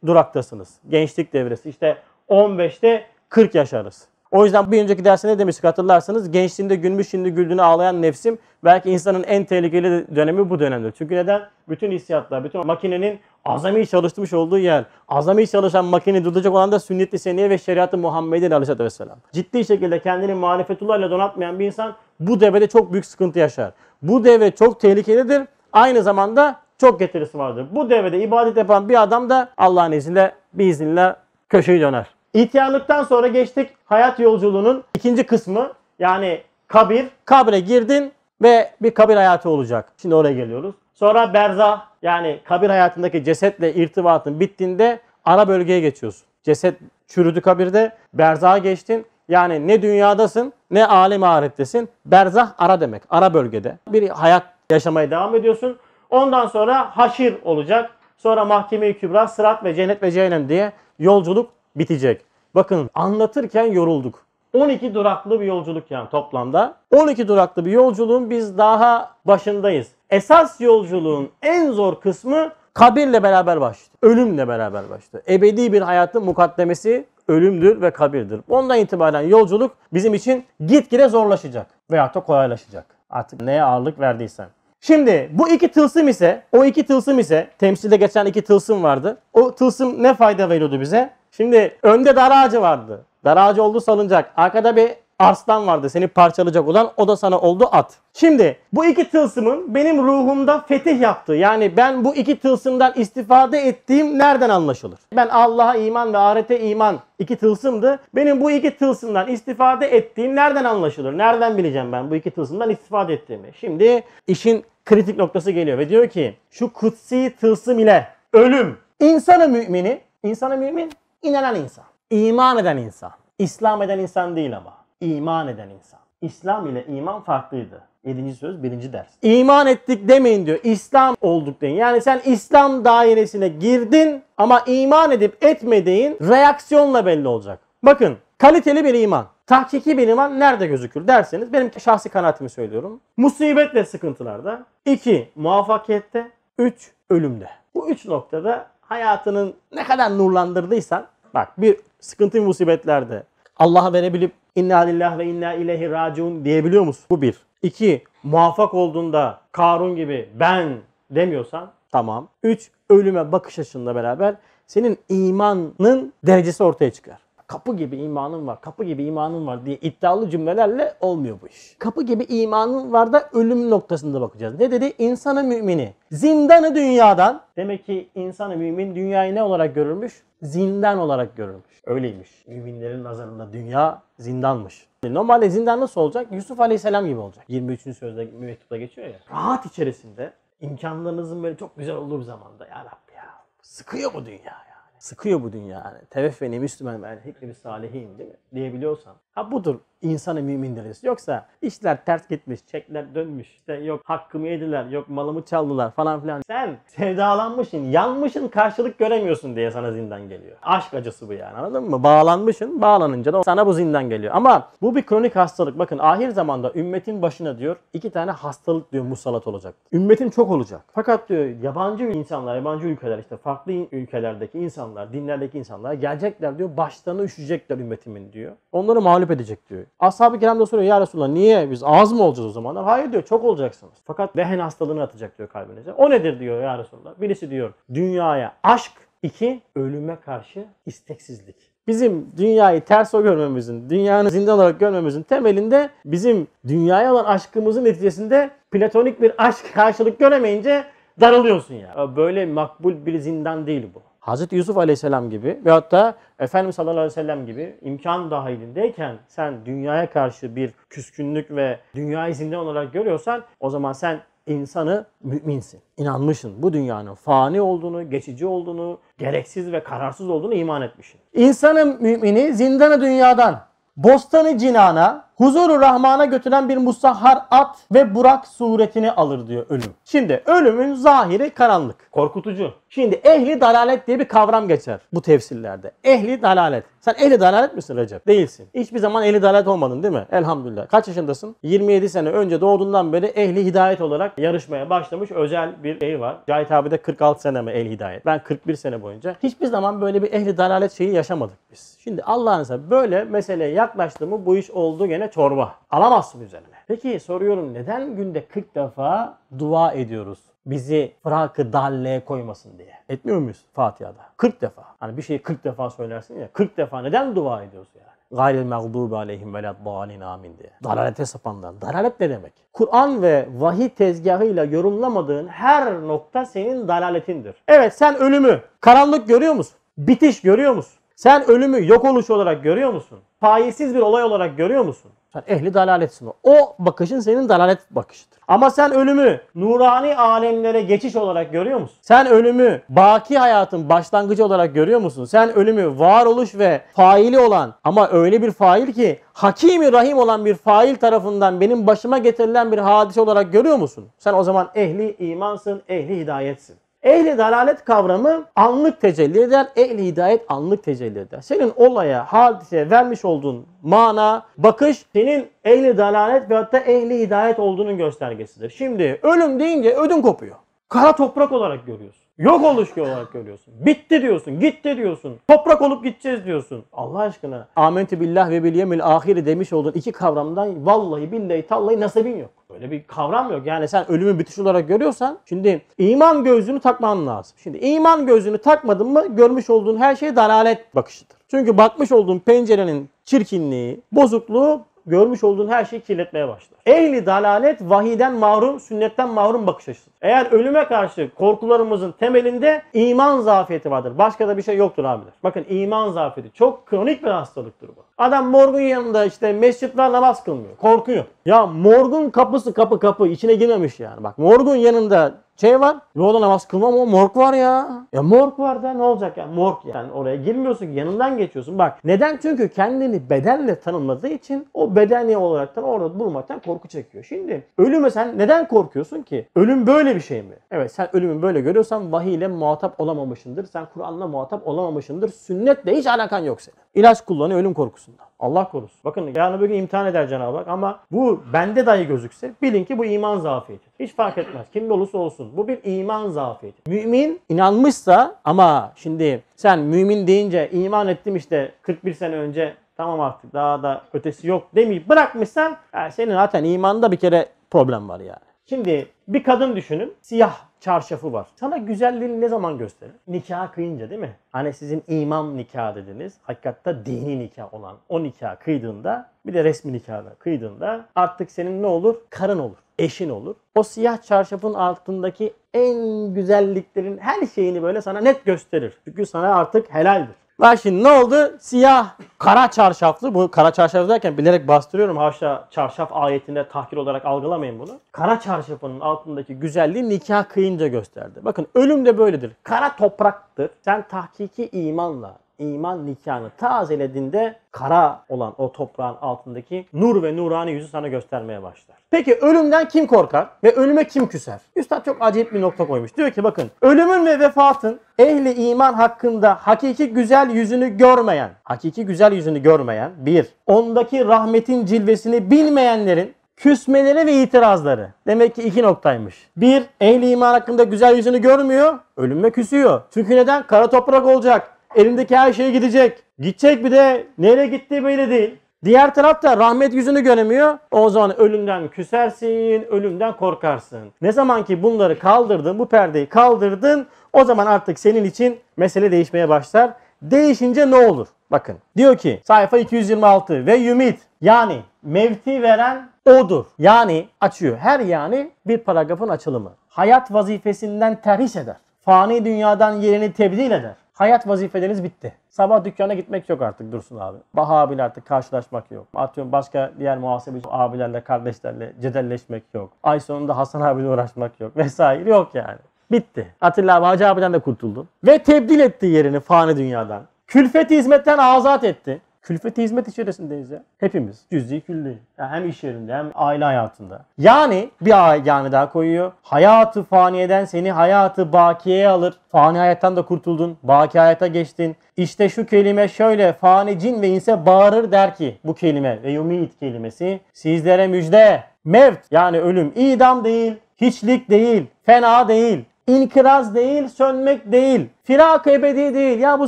duraktasınız. Gençlik devresi. İşte 15'te 40 yaş arası. O yüzden bir önceki derste ne demiştik hatırlarsanız gençliğinde gülmüş şimdi güldüğünü ağlayan nefsim belki insanın en tehlikeli dönemi bu dönemdir. Çünkü neden? Bütün hissiyatlar, bütün makinenin azami çalıştırmış olduğu yer. Azami çalışan makine duracak olan da sünnet-i seniye ve şeriatı Muhammed'in aleyhissalatü vesselam. Ciddi şekilde kendini marifetullah donatmayan bir insan bu devrede çok büyük sıkıntı yaşar. Bu devre çok tehlikelidir. Aynı zamanda çok getirisi vardır. Bu devrede ibadet yapan bir adam da Allah'ın izniyle bir izinle köşeyi döner. İhtiyarlıktan sonra geçtik hayat yolculuğunun ikinci kısmı yani kabir. Kabre girdin ve bir kabir hayatı olacak. Şimdi oraya geliyoruz. Sonra berzah yani kabir hayatındaki cesetle irtibatın bittiğinde ara bölgeye geçiyorsun. Ceset çürüdü kabirde, berzaha geçtin. Yani ne dünyadasın ne alem ahirettesin. Berzah ara demek, ara bölgede. Bir hayat yaşamaya devam ediyorsun. Ondan sonra haşir olacak. Sonra mahkeme-i kübra, sırat ve cennet ve cehennem diye yolculuk bitecek. Bakın anlatırken yorulduk. 12 duraklı bir yolculuk yani toplamda. 12 duraklı bir yolculuğun biz daha başındayız. Esas yolculuğun en zor kısmı kabirle beraber başladı. Ölümle beraber başladı. Ebedi bir hayatın mukaddemesi ölümdür ve kabirdir. Ondan itibaren yolculuk bizim için gitgide zorlaşacak veya da kolaylaşacak. Artık neye ağırlık verdiysen. Şimdi bu iki tılsım ise, o iki tılsım ise, temsilde geçen iki tılsım vardı. O tılsım ne fayda veriyordu bize? Şimdi önde dar ağacı vardı. Dar ağacı oldu salıncak. Arkada bir arslan vardı seni parçalayacak olan o da sana oldu at. Şimdi bu iki tılsımın benim ruhumda fetih yaptığı yani ben bu iki tılsımdan istifade ettiğim nereden anlaşılır? Ben Allah'a iman ve ahirete iman iki tılsımdı. Benim bu iki tılsımdan istifade ettiğim nereden anlaşılır? Nereden bileceğim ben bu iki tılsımdan istifade ettiğimi? Şimdi işin kritik noktası geliyor ve diyor ki şu kutsi tılsım ile ölüm insanı mümini, insanı mümin İnanan insan, iman eden insan, İslam eden insan değil ama, iman eden insan. İslam ile iman farklıydı. 7. söz birinci ders. İman ettik demeyin diyor. İslam olduk deyin. Yani sen İslam dairesine girdin ama iman edip etmediğin reaksiyonla belli olacak. Bakın kaliteli bir iman. Tahkiki bir iman nerede gözükür derseniz benim şahsi kanaatimi söylüyorum. Musibetle sıkıntılarda. 2. Muvaffakiyette. 3. Ölümde. Bu üç noktada hayatının ne kadar nurlandırdıysan bak bir sıkıntı musibetlerde Allah'a verebilip inna lillah ve inna ileyhi raciun diyebiliyor musun? Bu bir. İki, muvaffak olduğunda Karun gibi ben demiyorsan tamam. Üç, ölüme bakış açınla beraber senin imanın derecesi ortaya çıkar kapı gibi imanın var, kapı gibi imanın var diye iddialı cümlelerle olmuyor bu iş. Kapı gibi imanın var da ölüm noktasında bakacağız. Ne dedi? İnsanı mümini. Zindanı dünyadan. Demek ki insanı mümin dünyayı ne olarak görülmüş? Zindan olarak görülmüş. Öyleymiş. Müminlerin nazarında dünya zindanmış. Normalde zindan nasıl olacak? Yusuf Aleyhisselam gibi olacak. 23. sözde mektupta geçiyor ya. Rahat içerisinde imkanlarınızın böyle çok güzel olduğu bir zamanda ya Rabbi ya sıkıyor bu dünya sıkıyor bu dünya. Yani. Teveffeni Müslüman ben yani, hikmi salihin değil mi? diyebiliyorsan Ha budur insanı mümin derecesi. Yoksa işler ters gitmiş, çekler dönmüş, işte yok hakkımı yediler, yok malımı çaldılar falan filan. Sen sevdalanmışsın, yanmışsın, karşılık göremiyorsun diye sana zindan geliyor. Aşk acısı bu yani anladın mı? Bağlanmışsın, bağlanınca da sana bu zindan geliyor. Ama bu bir kronik hastalık. Bakın ahir zamanda ümmetin başına diyor iki tane hastalık diyor musallat olacak. Ümmetin çok olacak. Fakat diyor yabancı insanlar, yabancı ülkeler işte farklı ülkelerdeki insanlar, dinlerdeki insanlar gelecekler diyor başlarına üşüyecekler ümmetimin diyor. Onları mağlup mağlup edecek diyor. Ashab-ı kiram da soruyor ya Resulallah niye biz az mı olacağız o zamanlar? Hayır diyor çok olacaksınız. Fakat vehen hastalığını atacak diyor kalbinize. O nedir diyor ya Resulallah. Birisi diyor dünyaya aşk, iki ölüme karşı isteksizlik. Bizim dünyayı ters o görmemizin, dünyanın zindan olarak görmemizin temelinde bizim dünyaya olan aşkımızın neticesinde platonik bir aşk karşılık göremeyince daralıyorsun ya. Yani. Böyle makbul bir zindan değil bu. Hazreti Yusuf Aleyhisselam gibi ve hatta Efendimiz sallallahu aleyhi ve sellem gibi imkan dahilindeyken sen dünyaya karşı bir küskünlük ve dünya izinde olarak görüyorsan o zaman sen insanı müminsin. İnanmışsın. Bu dünyanın fani olduğunu, geçici olduğunu, gereksiz ve kararsız olduğunu iman etmişsin. İnsanın mümini zindanı dünyadan, bostanı cinana, huzuru rahmana götüren bir musahhar at ve burak suretini alır diyor ölüm. Şimdi ölümün zahiri karanlık. Korkutucu. Şimdi ehli dalalet diye bir kavram geçer bu tefsirlerde. Ehli dalalet. Sen ehli dalalet misin Recep? Değilsin. Hiçbir zaman ehli dalalet olmadın değil mi? Elhamdülillah. Kaç yaşındasın? 27 sene önce doğduğundan beri ehli hidayet olarak yarışmaya başlamış özel bir şey var. Cahit abi de 46 sene mi ehli hidayet? Ben 41 sene boyunca. Hiçbir zaman böyle bir ehli dalalet şeyi yaşamadık biz. Şimdi Allah'ın böyle meseleye yaklaştı bu iş oldu gene üzerine çorba. Alamazsın üzerine. Peki soruyorum neden günde 40 defa dua ediyoruz? Bizi frakı dalleye koymasın diye. Etmiyor muyuz Fatiha'da? 40 defa. Hani bir şeyi 40 defa söylersin ya. 40 defa neden dua ediyoruz yani? gayril mağdubi aleyhim ve laddalin amin diye. Dalalete sapanlar. Dalalet ne demek? Kur'an ve vahiy tezgahıyla yorumlamadığın her nokta senin dalaletindir. Evet sen ölümü, karanlık görüyor musun? Bitiş görüyor musun? Sen ölümü yok oluş olarak görüyor musun? Faizsiz bir olay olarak görüyor musun? Sen ehli dalaletsin o. O bakışın senin dalalet bakışıdır. Ama sen ölümü nurani alemlere geçiş olarak görüyor musun? Sen ölümü baki hayatın başlangıcı olarak görüyor musun? Sen ölümü varoluş ve faili olan ama öyle bir fail ki hakimi rahim olan bir fail tarafından benim başıma getirilen bir hadise olarak görüyor musun? Sen o zaman ehli imansın, ehli hidayetsin. Ehli dalalet kavramı anlık tecelli eder, ehli hidayet anlık tecelli eder. Senin olaya, hadise vermiş olduğun mana, bakış senin ehli dalalet ve hatta ehli hidayet olduğunun göstergesidir. Şimdi ölüm deyince ödün kopuyor. Kara toprak olarak görüyorsun. Yok oluş olarak görüyorsun. Bitti diyorsun. Gitti diyorsun. Toprak olup gideceğiz diyorsun. Allah aşkına. Amentü billah ve bil yemil ahiri demiş olduğun iki kavramdan vallahi billahi tallahi nasibin yok. Böyle bir kavram yok. Yani sen ölümü bitiş olarak görüyorsan şimdi iman gözünü takman lazım. Şimdi iman gözünü takmadın mı görmüş olduğun her şey dalalet bakışıdır. Çünkü bakmış olduğun pencerenin çirkinliği, bozukluğu görmüş olduğun her şeyi kirletmeye başlar. Ehli dalalet vahiden mahrum, sünnetten mahrum bakış açısı. Eğer ölüme karşı korkularımızın temelinde iman zafiyeti vardır. Başka da bir şey yoktur abiler. Bakın iman zafiyeti çok kronik bir hastalıktır bu. Adam morgun yanında işte mescitler namaz kılmıyor. Korkuyor. Ya morgun kapısı kapı kapı içine girmemiş yani. Bak morgun yanında şey var. Yolda namaz kılmam o morg var ya. Ya morg var da ne olacak ya morg yani oraya girmiyorsun ki yanından geçiyorsun. Bak neden? Çünkü kendini bedenle tanımladığı için o bedeni olaraktan orada bulunmaktan korku çekiyor. Şimdi ölüme sen neden korkuyorsun ki? Ölüm böyle bir şey mi? Evet sen ölümü böyle görüyorsan vahiy ile muhatap olamamışsındır. Sen Kur'an'la muhatap olamamışsındır. Sünnetle hiç alakan yok senin ilaç kullanıyor ölüm korkusunda. Allah korusun. Bakın yani bugün imtihan eder Cenab-ı Hak ama bu bende dahi gözükse bilin ki bu iman zafiyeti. Hiç fark etmez. kim olursa olsun. Bu bir iman zafiyeti. Mümin inanmışsa ama şimdi sen mümin deyince iman ettim işte 41 sene önce tamam artık daha da ötesi yok demeyip bırakmışsan yani e, senin zaten imanda bir kere problem var yani. Şimdi bir kadın düşünün. Siyah çarşafı var. Sana güzelliğini ne zaman gösterir? Nikah kıyınca değil mi? Hani sizin imam nikah dediniz. Hakikatta dini nikah olan o nikah kıydığında bir de resmi nikahla kıydığında artık senin ne olur? Karın olur. Eşin olur. O siyah çarşafın altındaki en güzelliklerin her şeyini böyle sana net gösterir. Çünkü sana artık helaldir. Bak şimdi ne oldu? Siyah kara çarşaflı. Bu kara çarşaf derken bilerek bastırıyorum. Haşa çarşaf ayetinde tahkir olarak algılamayın bunu. Kara çarşafının altındaki güzelliği nikah kıyınca gösterdi. Bakın ölüm de böyledir. Kara topraktır. Sen tahkiki imanla, iman nikahını tazelediğinde kara olan o toprağın altındaki nur ve nurani yüzü sana göstermeye başlar. Peki ölümden kim korkar ve ölüme kim küser? Üstad çok acayip bir nokta koymuş. Diyor ki bakın ölümün ve vefatın ehli iman hakkında hakiki güzel yüzünü görmeyen, hakiki güzel yüzünü görmeyen bir, ondaki rahmetin cilvesini bilmeyenlerin küsmeleri ve itirazları. Demek ki iki noktaymış. Bir, ehli iman hakkında güzel yüzünü görmüyor, ölümme küsüyor. Çünkü neden? Kara toprak olacak. Elindeki her şey gidecek. Gidecek bir de nereye gittiği belli değil. Diğer tarafta rahmet yüzünü göremiyor. O zaman ölümden küsersin, ölümden korkarsın. Ne zaman ki bunları kaldırdın, bu perdeyi kaldırdın, o zaman artık senin için mesele değişmeye başlar. Değişince ne olur? Bakın diyor ki sayfa 226 ve yümit yani mevti veren odur. Yani açıyor. Her yani bir paragrafın açılımı. Hayat vazifesinden terhis eder. Fani dünyadan yerini tebdil eder. Hayat vazifeleriniz bitti. Sabah dükkana gitmek yok artık Dursun abi. Baha abiyle artık karşılaşmak yok. Atıyorum başka diğer muhasebeci abilerle, kardeşlerle cedelleşmek yok. Ay sonunda Hasan abiyle uğraşmak yok vesaire yok yani. Bitti. Atilla abi Hacı abiden de kurtuldu. Ve tebdil etti yerini fani dünyadan. Külfeti hizmetten azat etti. Külfeti hizmet içerisindeyiz ya. Hepimiz. Cüz'i külli. Yani hem iş yerinde hem aile hayatında. Yani bir yani daha koyuyor. Hayatı faniyeden seni hayatı bakiye alır. Fani hayattan da kurtuldun. Baki hayata geçtin. İşte şu kelime şöyle fani cin ve inse bağırır der ki bu kelime ve yumit kelimesi sizlere müjde. Mevt yani ölüm idam değil, hiçlik değil, fena değil, İnkiraz değil, sönmek değil, firak ebedi değil. Ya bu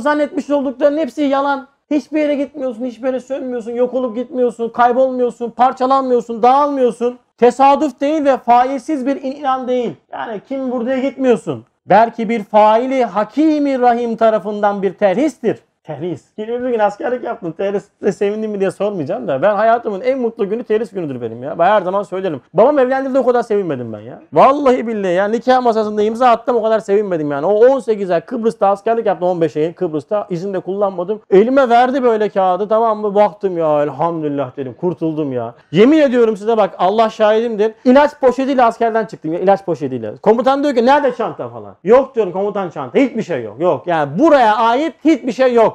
zannetmiş olduklarının hepsi yalan. Hiçbir yere gitmiyorsun, hiçbir yere sönmüyorsun, yok olup gitmiyorsun, kaybolmuyorsun, parçalanmıyorsun, dağılmıyorsun. Tesadüf değil ve faizsiz bir inan değil. Yani kim buraya gitmiyorsun? Belki bir faili hakimi rahim tarafından bir terhistir. Terhis. Şimdi bir gün askerlik yaptın. Terhis'te sevindim mi diye sormayacağım da. Ben hayatımın en mutlu günü terhis günüdür benim ya. Ben her zaman söylerim. Babam evlendirdi o kadar sevinmedim ben ya. Vallahi billahi ya. Nikah masasında imza attım o kadar sevinmedim yani. O 18 ay Kıbrıs'ta askerlik yaptım 15 ayın Kıbrıs'ta. izin de kullanmadım. Elime verdi böyle kağıdı tamam mı? Baktım ya elhamdülillah dedim. Kurtuldum ya. Yemin ediyorum size bak Allah şahidimdir. İlaç poşetiyle askerden çıktım ya. ilaç poşetiyle. Komutan diyor ki nerede çanta falan. Yok diyorum komutan çanta. Hiçbir şey yok. Yok yani buraya ait hiçbir şey yok.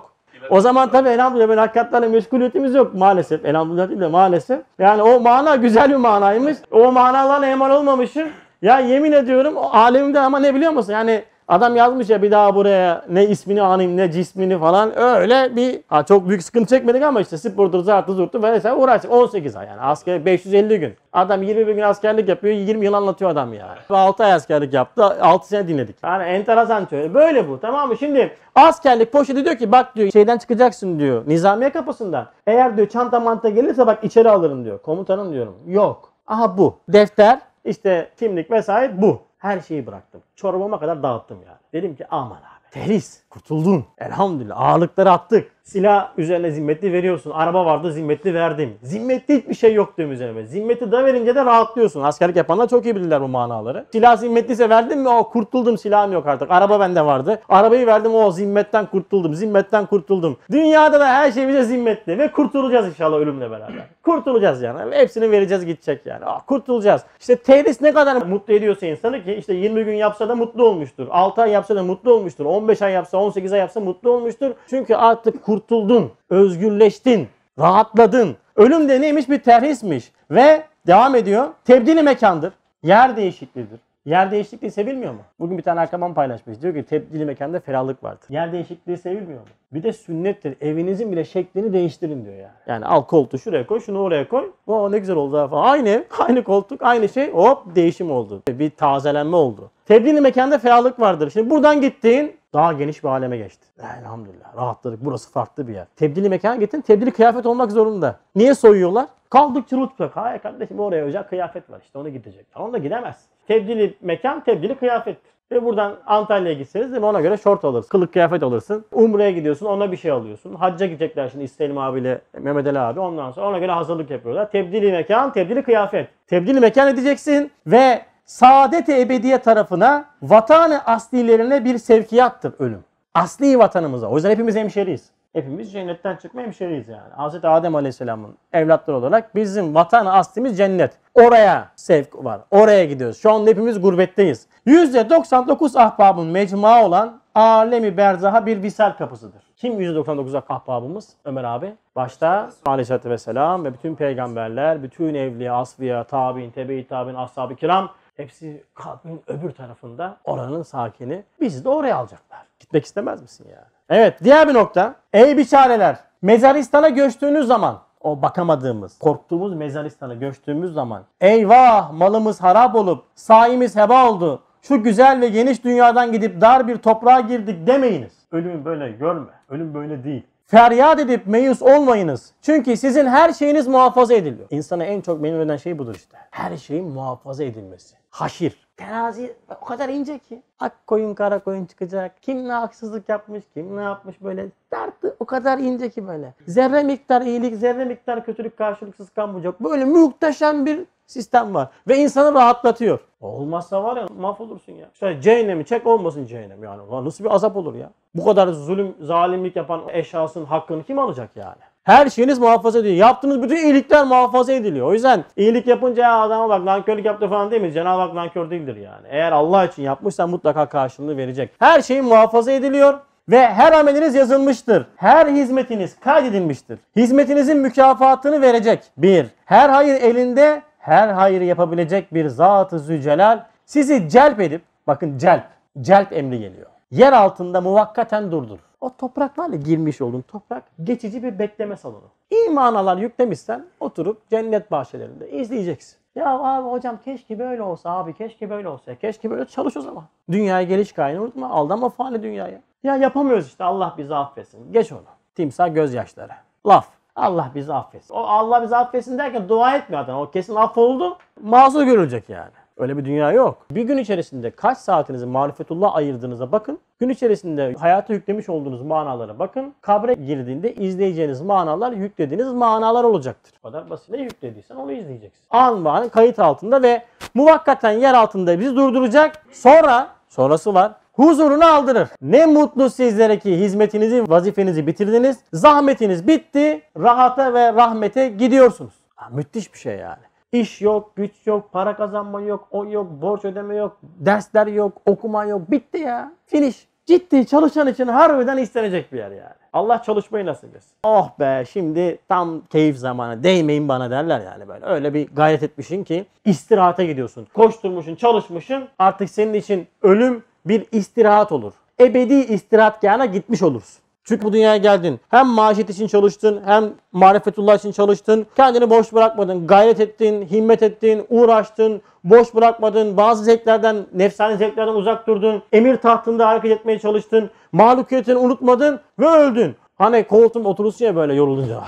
O zaman tabii elhamdülillah ben hakikatlerle meşguliyetimiz yok maalesef. Elhamdülillah değil de maalesef. Yani o mana güzel bir manaymış. O manalarla eman olmamışım. Ya yemin ediyorum o alemde ama ne biliyor musun? Yani Adam yazmış ya bir daha buraya ne ismini anayım ne cismini falan öyle bir ha, çok büyük sıkıntı çekmedik ama işte spordur zartı ve mesela uğraştık 18 ay yani asker 550 gün. Adam 21 gün askerlik yapıyor 20 yıl anlatıyor adam ya. Yani. 6 ay askerlik yaptı 6 sene dinledik. Yani enteresan şöyle böyle bu tamam mı şimdi askerlik poşeti diyor ki bak diyor şeyden çıkacaksın diyor nizamiye kapısından. Eğer diyor çanta manta gelirse bak içeri alırım diyor komutanım diyorum yok. Aha bu defter işte kimlik vesaire bu. Her şeyi bıraktım. Çorbama kadar dağıttım yani. Dedim ki aman abi. Tehlis. Kurtuldun. Elhamdülillah. Ağırlıkları attık. Silah üzerine zimmetli veriyorsun. Araba vardı zimmetli verdim. Zimmetli hiçbir şey yok diyorum üzerine. Zimmeti de verince de rahatlıyorsun. Askerlik yapanlar çok iyi bilirler bu manaları. Silah zimmetliyse verdim mi o kurtuldum silahım yok artık. Araba bende vardı. Arabayı verdim o zimmetten kurtuldum. Zimmetten kurtuldum. Dünyada da her şey bize zimmetli ve kurtulacağız inşallah ölümle beraber. Kurtulacağız yani. Hepsini vereceğiz gidecek yani. Ah, kurtulacağız. İşte terhis ne kadar mutlu ediyorsa insanı ki işte 20 gün yapsa da mutlu olmuştur. 6 ay yapsa da mutlu olmuştur. 15 ay yapsa 18 ay yapsa mutlu olmuştur. Çünkü artık kur kurtuldun, özgürleştin, rahatladın. Ölüm de neymiş bir terhismiş. Ve devam ediyor. Tebdili mekandır. Yer değişikliğidir. Yer değişikliği sevilmiyor mu? Bugün bir tane arkadaşım paylaşmış. Diyor ki tebdili mekanda ferahlık vardır. Yer değişikliği sevilmiyor mu? Bir de sünnettir. Evinizin bile şeklini değiştirin diyor yani. Yani al koltuğu şuraya koy, şunu oraya koy. Oo ne güzel oldu ha falan. Aynı ev, *laughs* aynı koltuk, aynı şey. Hop değişim oldu. Bir tazelenme oldu. Tebliğli mekanda fealık vardır. Şimdi buradan gittiğin daha geniş bir aleme geçti. Elhamdülillah rahatladık. Burası farklı bir yer. Tebdili mekana gittin. Tebdili kıyafet olmak zorunda. Niye soyuyorlar? Kaldık çırıl tutsak. Hayır kardeşim oraya özel kıyafet var. İşte ona gidecek. Tamam da gidemez. Tebdili mekan tebdili kıyafettir. Ve buradan Antalya'ya gitseniz de ona göre şort alırsın. Kılık kıyafet alırsın. Umre'ye gidiyorsun ona bir şey alıyorsun. Hacca gidecekler şimdi İstelim abiyle Mehmet Ali abi. Ondan sonra ona göre hazırlık yapıyorlar. Tebdili mekan, tebdili kıyafet. Tebdili mekan edeceksin ve saadet ebediye tarafına vatanı aslilerine bir sevkiyattır ölüm. Asli vatanımıza. O yüzden hepimiz hemşeriyiz. Hepimiz cennetten çıkma hemşeriyiz yani. Hz. Adem Aleyhisselam'ın evlatları olarak bizim vatan aslimiz cennet. Oraya sevk var. Oraya gidiyoruz. Şu an hepimiz gurbetteyiz. %99 ahbabın mecma olan alemi berzaha bir visal kapısıdır. Kim %99 ahbabımız? Ömer abi. Başta Aleyhisselatü Vesselam ve bütün peygamberler, bütün evliya, asliya, tabi'in, tebe-i tabi'in, ashab-ı kiram Hepsi kabrin öbür tarafında oranın sakini. Bizi de oraya alacaklar. Gitmek istemez misin ya? Evet diğer bir nokta. Ey biçareler mezaristana göçtüğünüz zaman o bakamadığımız, korktuğumuz mezaristana göçtüğümüz zaman eyvah malımız harap olup saimiz heba oldu. Şu güzel ve geniş dünyadan gidip dar bir toprağa girdik demeyiniz. Ölümü böyle görme. Ölüm böyle değil. Feryat edip meyus olmayınız. Çünkü sizin her şeyiniz muhafaza ediliyor. İnsana en çok memnun eden şey budur işte. Her şeyin muhafaza edilmesi. Haşir. Terazi o kadar ince ki. Ak koyun kara koyun çıkacak. Kim ne haksızlık yapmış, kim ne yapmış böyle. Tartı o kadar ince ki böyle. Zerre miktar iyilik, zerre miktar kötülük karşılıksız kalmayacak. Böyle muhteşem bir sistem var. Ve insanı rahatlatıyor. Olmazsa var ya mahvolursun ya. İşte cehennemi çek olmasın cehennem yani. nasıl bir azap olur ya? Bu kadar zulüm, zalimlik yapan eşyasının hakkını kim alacak yani? Her şeyiniz muhafaza ediliyor. Yaptığınız bütün iyilikler muhafaza ediliyor. O yüzden iyilik yapınca ya adama bak nankörlük yaptı falan değil mi? Cenab-ı Hak nankör değildir yani. Eğer Allah için yapmışsan mutlaka karşılığını verecek. Her şeyin muhafaza ediliyor ve her ameliniz yazılmıştır. Her hizmetiniz kaydedilmiştir. Hizmetinizin mükafatını verecek. Bir, her hayır elinde her hayrı yapabilecek bir Zat-ı Zülcelal sizi celp edip, bakın celp, celp emri geliyor yer altında muvakkaten durdur. O toprak var ya girmiş olduğun toprak geçici bir bekleme salonu. İman alan yüklemişsen oturup cennet bahçelerinde izleyeceksin. Ya abi hocam keşke böyle olsa abi keşke böyle olsa keşke böyle çalış o zaman. Dünyaya geliş kaynı unutma aldanma fani dünyaya. Ya yapamıyoruz işte Allah bizi affetsin. Geç onu. Timsah gözyaşları. Laf. Allah bizi affetsin. O Allah bizi affetsin derken dua etmiyor adam. O kesin affoldu. Mazur görülecek yani. Öyle bir dünya yok. Bir gün içerisinde kaç saatinizi marifetullah ayırdığınıza bakın. Gün içerisinde hayata yüklemiş olduğunuz manalara bakın. Kabre girdiğinde izleyeceğiniz manalar yüklediğiniz manalar olacaktır. O kadar basit. Ne yüklediysen onu izleyeceksin. An an kayıt altında ve muvakkaten yer altında bizi durduracak. Sonra, sonrası var huzurunu aldırır. Ne mutlu sizlere ki hizmetinizi, vazifenizi bitirdiniz. Zahmetiniz bitti. Rahata ve rahmete gidiyorsunuz. Ha, müthiş bir şey yani. İş yok, güç yok, para kazanma yok, on yok, borç ödeme yok, dersler yok, okuma yok. Bitti ya. Finish. Ciddi çalışan için harbiden istenecek bir yer yani. Allah çalışmayı nasip etsin. Oh be şimdi tam keyif zamanı değmeyin bana derler yani böyle. Öyle bir gayret etmişsin ki istirahata gidiyorsun. Koşturmuşsun, çalışmışsın. Artık senin için ölüm bir istirahat olur. Ebedi istirahat istirahatgahına gitmiş olursun. Çünkü bu dünyaya geldin. Hem maaşet için çalıştın, hem marifetullah için çalıştın. Kendini boş bırakmadın. Gayret ettin, himmet ettin, uğraştın, boş bırakmadın. Bazı zevklerden, nefsani zevklerden uzak durdun. Emir tahtında hareket etmeye çalıştın. Mağlukiyetini unutmadın ve öldün. Hani koltuğun oturursun ya böyle yorulunca.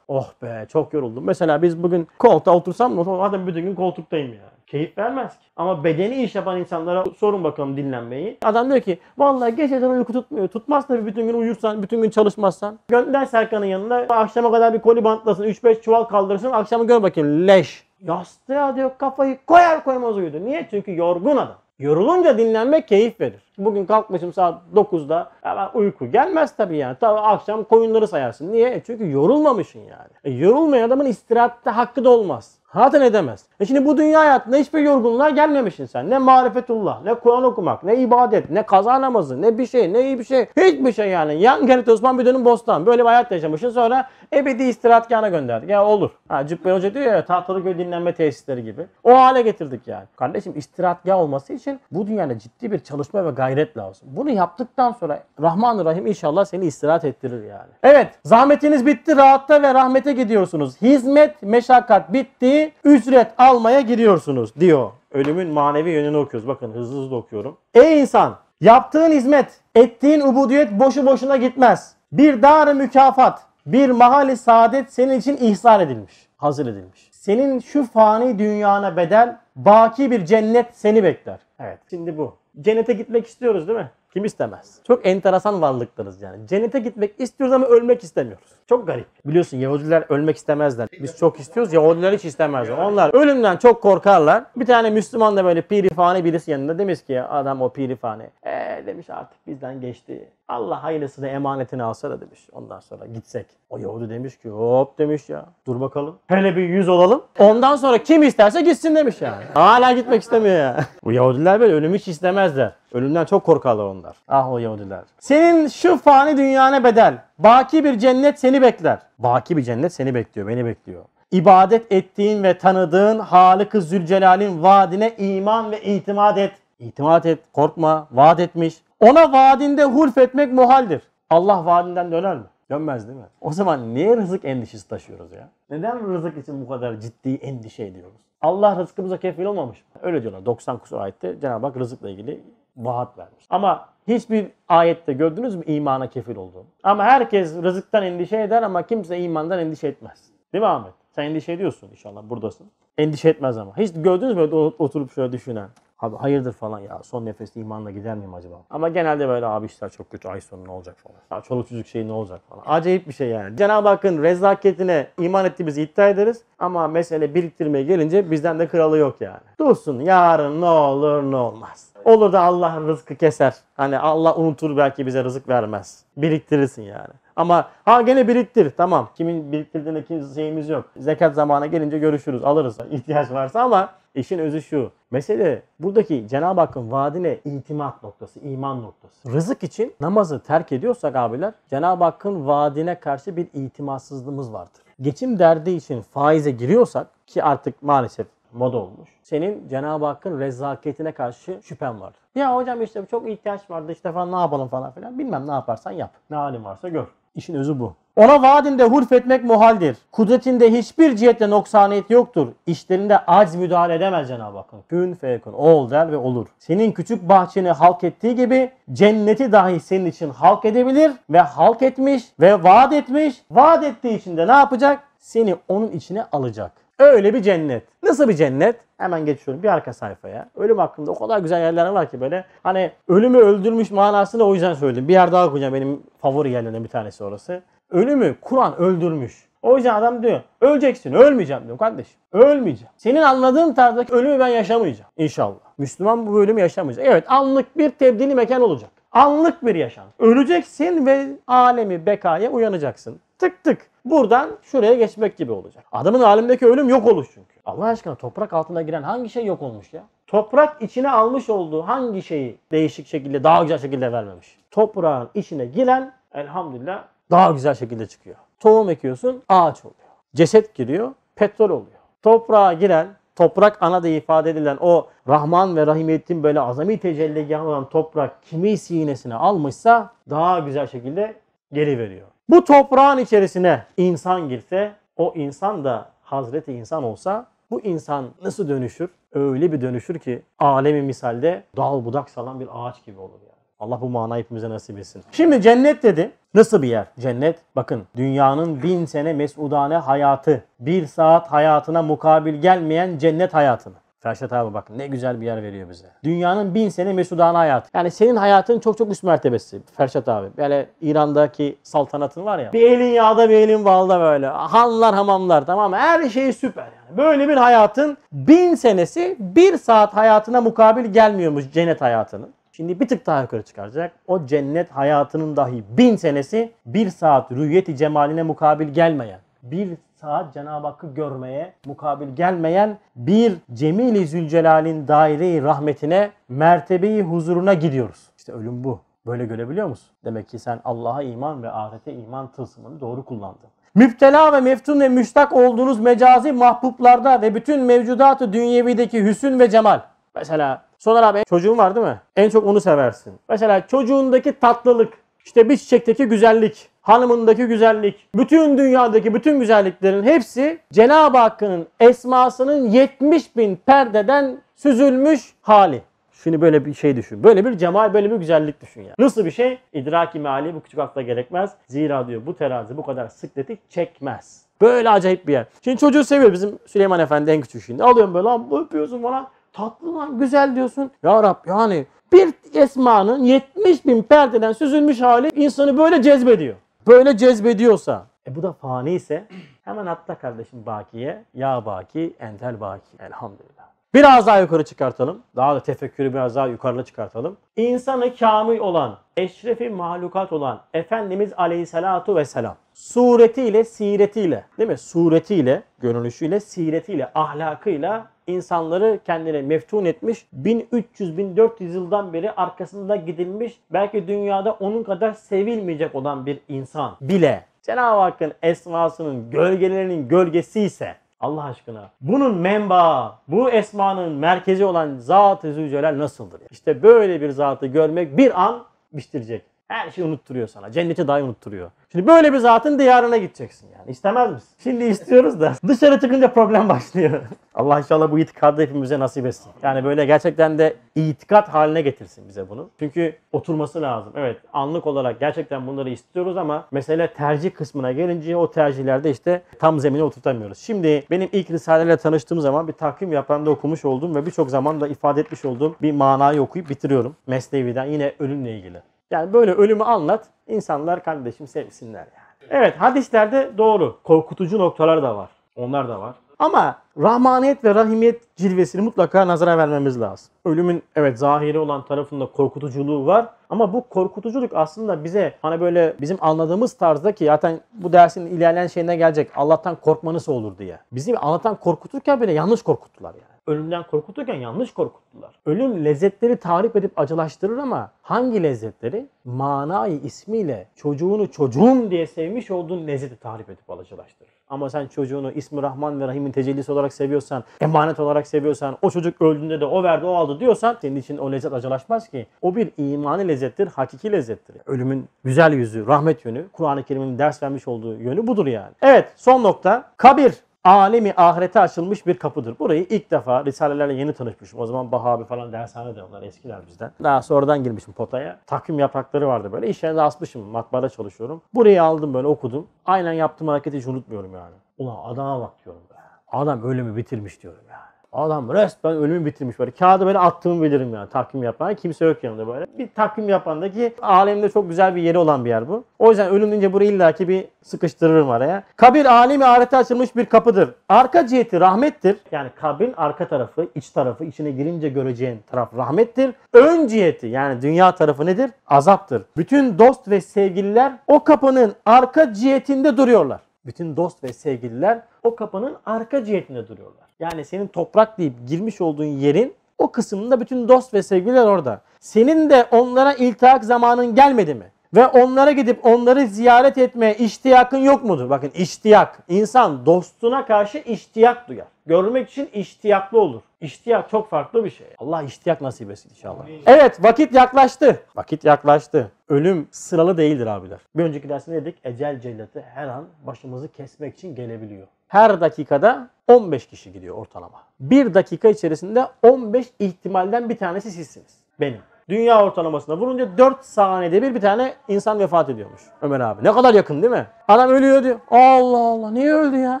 Oh be çok yoruldum. Mesela biz bugün koltuğa otursam zaten bütün gün koltuktayım ya. Keyif vermez ki. Ama bedeni iş yapan insanlara sorun bakalım dinlenmeyi. Adam diyor ki vallahi geceden uyku tutmuyor. Tutmaz tabii bütün gün uyursan, bütün gün çalışmazsan. Gönder Serkan'ın yanında akşama kadar bir koli bantlasın, 3-5 çuval kaldırsın. Akşamı gör bakayım leş. Yastığa diyor kafayı koyar koymaz uyudu. Niye? Çünkü yorgun adam. Yorulunca dinlenmek keyif verir. Bugün kalkmışım saat 9'da. Hemen uyku gelmez tabii yani. Tabii akşam koyunları sayarsın. Niye? E çünkü yorulmamışsın yani. E yorulmayan adamın istirahatte hakkı da olmaz. Zaten edemez. E şimdi bu dünya hayatında hiçbir yorgunluğa gelmemişsin sen. Ne marifetullah, ne Kur'an okumak, ne ibadet, ne kaza namazı, ne bir şey, ne iyi bir şey. Hiçbir şey yani. Yan Gerrit Osman bir dönüm bostan. Böyle bir hayat yaşamışsın sonra ebedi istirahatgahına gönderdik. Ya olur. Ha, Cübbeli Hoca diyor ya Tahtalıköy dinlenme tesisleri gibi. O hale getirdik yani. Kardeşim istirahatgah olması için bu dünyada ciddi bir çalışma ve gayret gayret lazım. Bunu yaptıktan sonra rahman Rahim inşallah seni istirahat ettirir yani. Evet zahmetiniz bitti rahatta ve rahmete gidiyorsunuz. Hizmet meşakkat bitti ücret almaya gidiyorsunuz diyor. Ölümün manevi yönünü okuyoruz. Bakın hızlı hızlı okuyorum. Ey insan yaptığın hizmet ettiğin ubudiyet boşu boşuna gitmez. Bir dar mükafat bir mahalli saadet senin için ihsan edilmiş. Hazır edilmiş. Senin şu fani dünyana bedel baki bir cennet seni bekler. Evet. Şimdi bu. Cennete gitmek istiyoruz değil mi? Kim istemez? Çok enteresan varlıklarız yani. Cennete gitmek istiyoruz ama ölmek istemiyoruz. Çok garip. Biliyorsun Yahudiler ölmek istemezler. Biz çok istiyoruz. Yahudiler hiç istemezler. Onlar ölümden çok korkarlar. Bir tane Müslüman da böyle pirifane birisi yanında demiş ki adam o pirifane. Eee demiş artık bizden geçti. Allah hayırlısını emanetini alsa da demiş. Ondan sonra gitsek. O Yahudi demiş ki hop demiş ya. Dur bakalım. Hele bir yüz olalım. Ondan sonra kim isterse gitsin demiş yani. Hala gitmek istemiyor ya. Bu Yahudiler böyle ölümü hiç istemezler. Ölümden çok korkarlar onlar. Ah o Yahudiler. Senin şu fani dünyana bedel Baki bir cennet seni bekler. Baki bir cennet seni bekliyor, beni bekliyor. İbadet ettiğin ve tanıdığın Halık-ı Zülcelal'in vaadine iman ve itimat et. İtimat et, korkma, vaat etmiş. Ona vaadinde hulf etmek muhaldir. Allah vaadinden döner mi? Dönmez değil mi? O zaman niye rızık endişesi taşıyoruz ya? Neden rızık için bu kadar ciddi endişe ediyoruz? Allah rızkımıza kefil olmamış mı? Öyle diyorlar. 90 kusur ayette Cenab-ı Hak rızıkla ilgili vaat vermiş. Ama hiçbir ayette gördünüz mü imana kefil oldu? Ama herkes rızıktan endişe eder ama kimse imandan endişe etmez. Değil mi Ahmet? Sen endişe ediyorsun inşallah buradasın. Endişe etmez ama. Hiç gördünüz mü oturup şöyle düşünen? Abi hayırdır falan ya son nefeste imanla gider miyim acaba? Ama genelde böyle abi işler çok kötü ay sonu ne olacak falan. Ya çoluk çocuk şey ne olacak falan. Acayip bir şey yani. Cenab-ı Hakk'ın rezaketine iman ettiğimizi iddia ederiz. Ama mesele biriktirmeye gelince bizden de kralı yok yani. Dursun yarın ne olur ne olmaz. Olur da Allah rızkı keser. Hani Allah unutur belki bize rızık vermez. Biriktirirsin yani. Ama ha gene biriktir tamam. Kimin biriktirdiğinde kimse şeyimiz yok. Zekat zamana gelince görüşürüz alırız *laughs* ihtiyaç varsa ama işin özü şu. Mesele buradaki Cenab-ı Hakk'ın vaadine itimat noktası, iman noktası. Rızık için namazı terk ediyorsak abiler Cenab-ı Hakk'ın vaadine karşı bir itimatsızlığımız vardır. Geçim derdi için faize giriyorsak ki artık maalesef moda olmuş. Senin Cenab-ı Hakk'ın rezaketine karşı şüphen var. Ya hocam işte çok ihtiyaç vardı işte falan ne yapalım falan filan. Bilmem ne yaparsan yap. Ne halin varsa gör. İşin özü bu. Ona vaadinde hurf etmek muhaldir. Kudretinde hiçbir cihette noksaniyet yoktur. İşlerinde acz müdahale edemez Cenab-ı Hakk'ın. Kün feyekun. Ol der ve olur. Senin küçük bahçeni halk ettiği gibi cenneti dahi senin için halk edebilir ve halk etmiş ve vaat etmiş. Vaat ettiği için de ne yapacak? Seni onun içine alacak. Öyle bir cennet. Nasıl bir cennet? Hemen geçiyorum bir arka sayfaya. Ölüm hakkında o kadar güzel yerler var ki böyle. Hani ölümü öldürmüş manasını o yüzden söyledim. Bir yer daha okuyacağım benim favori yerlerden bir tanesi orası. Ölümü Kur'an öldürmüş. O yüzden adam diyor öleceksin ölmeyeceğim diyor kardeşim. Ölmeyeceğim. Senin anladığın tarzdaki ölümü ben yaşamayacağım inşallah. Müslüman bu ölümü yaşamayacak. Evet anlık bir tebdili mekan olacak. Anlık bir yaşam. Öleceksin ve alemi bekaya uyanacaksın tık tık buradan şuraya geçmek gibi olacak. Adamın halindeki ölüm yok oluş çünkü. Allah aşkına toprak altına giren hangi şey yok olmuş ya? Toprak içine almış olduğu hangi şeyi değişik şekilde daha güzel şekilde vermemiş? Toprağın içine giren elhamdülillah daha güzel şekilde çıkıyor. Tohum ekiyorsun ağaç oluyor. Ceset giriyor petrol oluyor. Toprağa giren toprak ana diye ifade edilen o Rahman ve Rahimiyet'in böyle azami tecelligahı olan toprak kimi sinesine almışsa daha güzel şekilde geri veriyor. Bu toprağın içerisine insan girse, o insan da Hazreti insan olsa bu insan nasıl dönüşür? Öyle bir dönüşür ki alemi misalde dal budak salan bir ağaç gibi olur yani. Allah bu manayı hepimize nasip etsin. Şimdi cennet dedi. Nasıl bir yer? Cennet bakın dünyanın bin sene mesudane hayatı, bir saat hayatına mukabil gelmeyen cennet hayatını. Ferşat abi bak ne güzel bir yer veriyor bize. Dünyanın bin sene mesudane hayat. Yani senin hayatın çok çok üst mertebesi Ferşat abi. böyle İran'daki saltanatın var ya. Bir elin yağda bir elin balda böyle. Hanlar hamamlar tamam mı? Her şey süper yani. Böyle bir hayatın bin senesi bir saat hayatına mukabil gelmiyormuş cennet hayatının. Şimdi bir tık daha yukarı çıkaracak. O cennet hayatının dahi bin senesi bir saat rüyeti cemaline mukabil gelmeyen bir saat Cenab-ı Hakk'ı görmeye mukabil gelmeyen bir Cemil-i Zülcelal'in daire-i rahmetine, mertebeyi huzuruna gidiyoruz. İşte ölüm bu. Böyle görebiliyor musun? Demek ki sen Allah'a iman ve ahirete iman tılsımını doğru kullandın. Müptela ve meftun ve müştak olduğunuz mecazi mahbuplarda ve bütün mevcudatı dünyevideki hüsün ve cemal. Mesela Soner abi çocuğun var değil mi? En çok onu seversin. Mesela çocuğundaki tatlılık, işte bir çiçekteki güzellik, hanımındaki güzellik, bütün dünyadaki bütün güzelliklerin hepsi Cenab-ı Hakk'ın esmasının 70 bin perdeden süzülmüş hali. Şimdi böyle bir şey düşün. Böyle bir cemal, böyle bir güzellik düşün yani. Nasıl bir şey? İdraki mali bu küçük akla gerekmez. Zira diyor bu terazi bu kadar sıkletik çekmez. Böyle acayip bir yer. Şimdi çocuğu seviyor bizim Süleyman Efendi en küçük şimdi. Alıyorum böyle bu öpüyorsun falan. Tatlı lan güzel diyorsun. Ya Rab yani bir esmanın 70 bin perdeden süzülmüş hali insanı böyle cezbediyor. Böyle cezbediyorsa, e bu da fani ise hemen atla kardeşim bakiye. Ya baki, entel baki. Elhamdülillah. Biraz daha yukarı çıkartalım. Daha da tefekkürü biraz daha yukarıda çıkartalım. İnsanı kamil olan, eşrefi mahlukat olan Efendimiz Aleyhisselatu Vesselam suretiyle, siretiyle değil mi? Suretiyle, görünüşüyle, siretiyle, ahlakıyla insanları kendine meftun etmiş. 1300-1400 yıldan beri arkasında gidilmiş. Belki dünyada onun kadar sevilmeyecek olan bir insan bile Cenab-ı Hakk'ın esmasının gölgelerinin gölgesi ise Allah aşkına. Bunun memba, bu esmanın merkezi olan Zat-ı Zülcelal nasıldır? İşte böyle bir zatı görmek bir an bitirecek. Her şeyi unutturuyor sana. Cenneti dahi unutturuyor. Şimdi böyle bir zatın diyarına gideceksin yani. İstemez misin? Şimdi istiyoruz da *laughs* dışarı çıkınca problem başlıyor. *laughs* Allah inşallah bu itikadı hepimize nasip etsin. Yani böyle gerçekten de itikat haline getirsin bize bunu. Çünkü oturması lazım. Evet anlık olarak gerçekten bunları istiyoruz ama mesele tercih kısmına gelince o tercihlerde işte tam zemini oturtamıyoruz. Şimdi benim ilk Risale'yle tanıştığım zaman bir takvim yapanda okumuş olduğum ve birçok zaman da ifade etmiş olduğum bir manayı okuyup bitiriyorum. mesleviden yine ölümle ilgili. Yani böyle ölümü anlat. insanlar kardeşim sevsinler yani. Evet hadislerde doğru. Korkutucu noktalar da var. Onlar da var. Ama rahmaniyet ve rahimiyet cilvesini mutlaka nazara vermemiz lazım. Ölümün evet zahiri olan tarafında korkutuculuğu var ama bu korkutuculuk aslında bize hani böyle bizim anladığımız tarzda ki zaten bu dersin ilerleyen şeyine gelecek Allah'tan korkmanız olur diye. Bizim anlatan korkuturken bile yanlış korkuttular yani. Ölümden korkuturken yanlış korkuttular. Ölüm lezzetleri tarif edip acılaştırır ama hangi lezzetleri? Manayı ismiyle çocuğunu çocuğum diye sevmiş olduğun lezzeti tarif edip acılaştırır. Ama sen çocuğunu ismi Rahman ve Rahim'in tecellisi olarak seviyorsan, emanet olarak seviyorsan, o çocuk öldüğünde de o verdi o aldı diyorsan senin için o lezzet acılaşmaz ki. O bir imani lezzettir, hakiki lezzettir. Ölümün güzel yüzü, rahmet yönü, Kur'an-ı Kerim'in ders vermiş olduğu yönü budur yani. Evet son nokta kabir alemi ahirete açılmış bir kapıdır. Burayı ilk defa Risalelerle yeni tanışmışım. O zaman Baha abi falan dershane de onlar eskiler bizden. Daha sonradan girmişim potaya. Takvim yaprakları vardı böyle. İş yerinde asmışım. Matbaada çalışıyorum. Burayı aldım böyle okudum. Aynen yaptığım hareketi hiç unutmuyorum yani. Ulan adama bak diyorum. Be. Adam öyle mi bitirmiş diyorum ya. Adam resmen ölümü bitirmiş böyle. Kağıdı böyle attığımı bilirim yani takvim yapan. Kimse yok yanında böyle. Bir takvim yapandaki alemde çok güzel bir yeri olan bir yer bu. O yüzden ölüm deyince burayı illaki bir sıkıştırırım araya. Kabir alemi ahirete açılmış bir kapıdır. Arka ciheti rahmettir. Yani kabrin arka tarafı, iç tarafı, içine girince göreceğin taraf rahmettir. Ön ciheti yani dünya tarafı nedir? Azaptır. Bütün dost ve sevgililer o kapının arka cihetinde duruyorlar. Bütün dost ve sevgililer o kapının arka cihetinde duruyorlar. Yani senin toprak deyip girmiş olduğun yerin o kısmında bütün dost ve sevgililer orada. Senin de onlara iltihak zamanın gelmedi mi? Ve onlara gidip onları ziyaret etmeye iştiyakın yok mudur? Bakın iştiyak. insan dostuna karşı iştiyak duyar. Görmek için iştiyaklı olur. İştiyak çok farklı bir şey. Allah iştiyak nasip etsin inşallah. Evet vakit yaklaştı. Vakit yaklaştı. Ölüm sıralı değildir abiler. Bir önceki dersinde dedik ecel cellatı her an başımızı kesmek için gelebiliyor her dakikada 15 kişi gidiyor ortalama. Bir dakika içerisinde 15 ihtimalden bir tanesi sizsiniz. Benim. Dünya ortalamasına vurunca 4 saniyede bir bir tane insan vefat ediyormuş Ömer abi. Ne kadar yakın değil mi? Adam ölüyor diyor. Allah Allah niye öldü ya?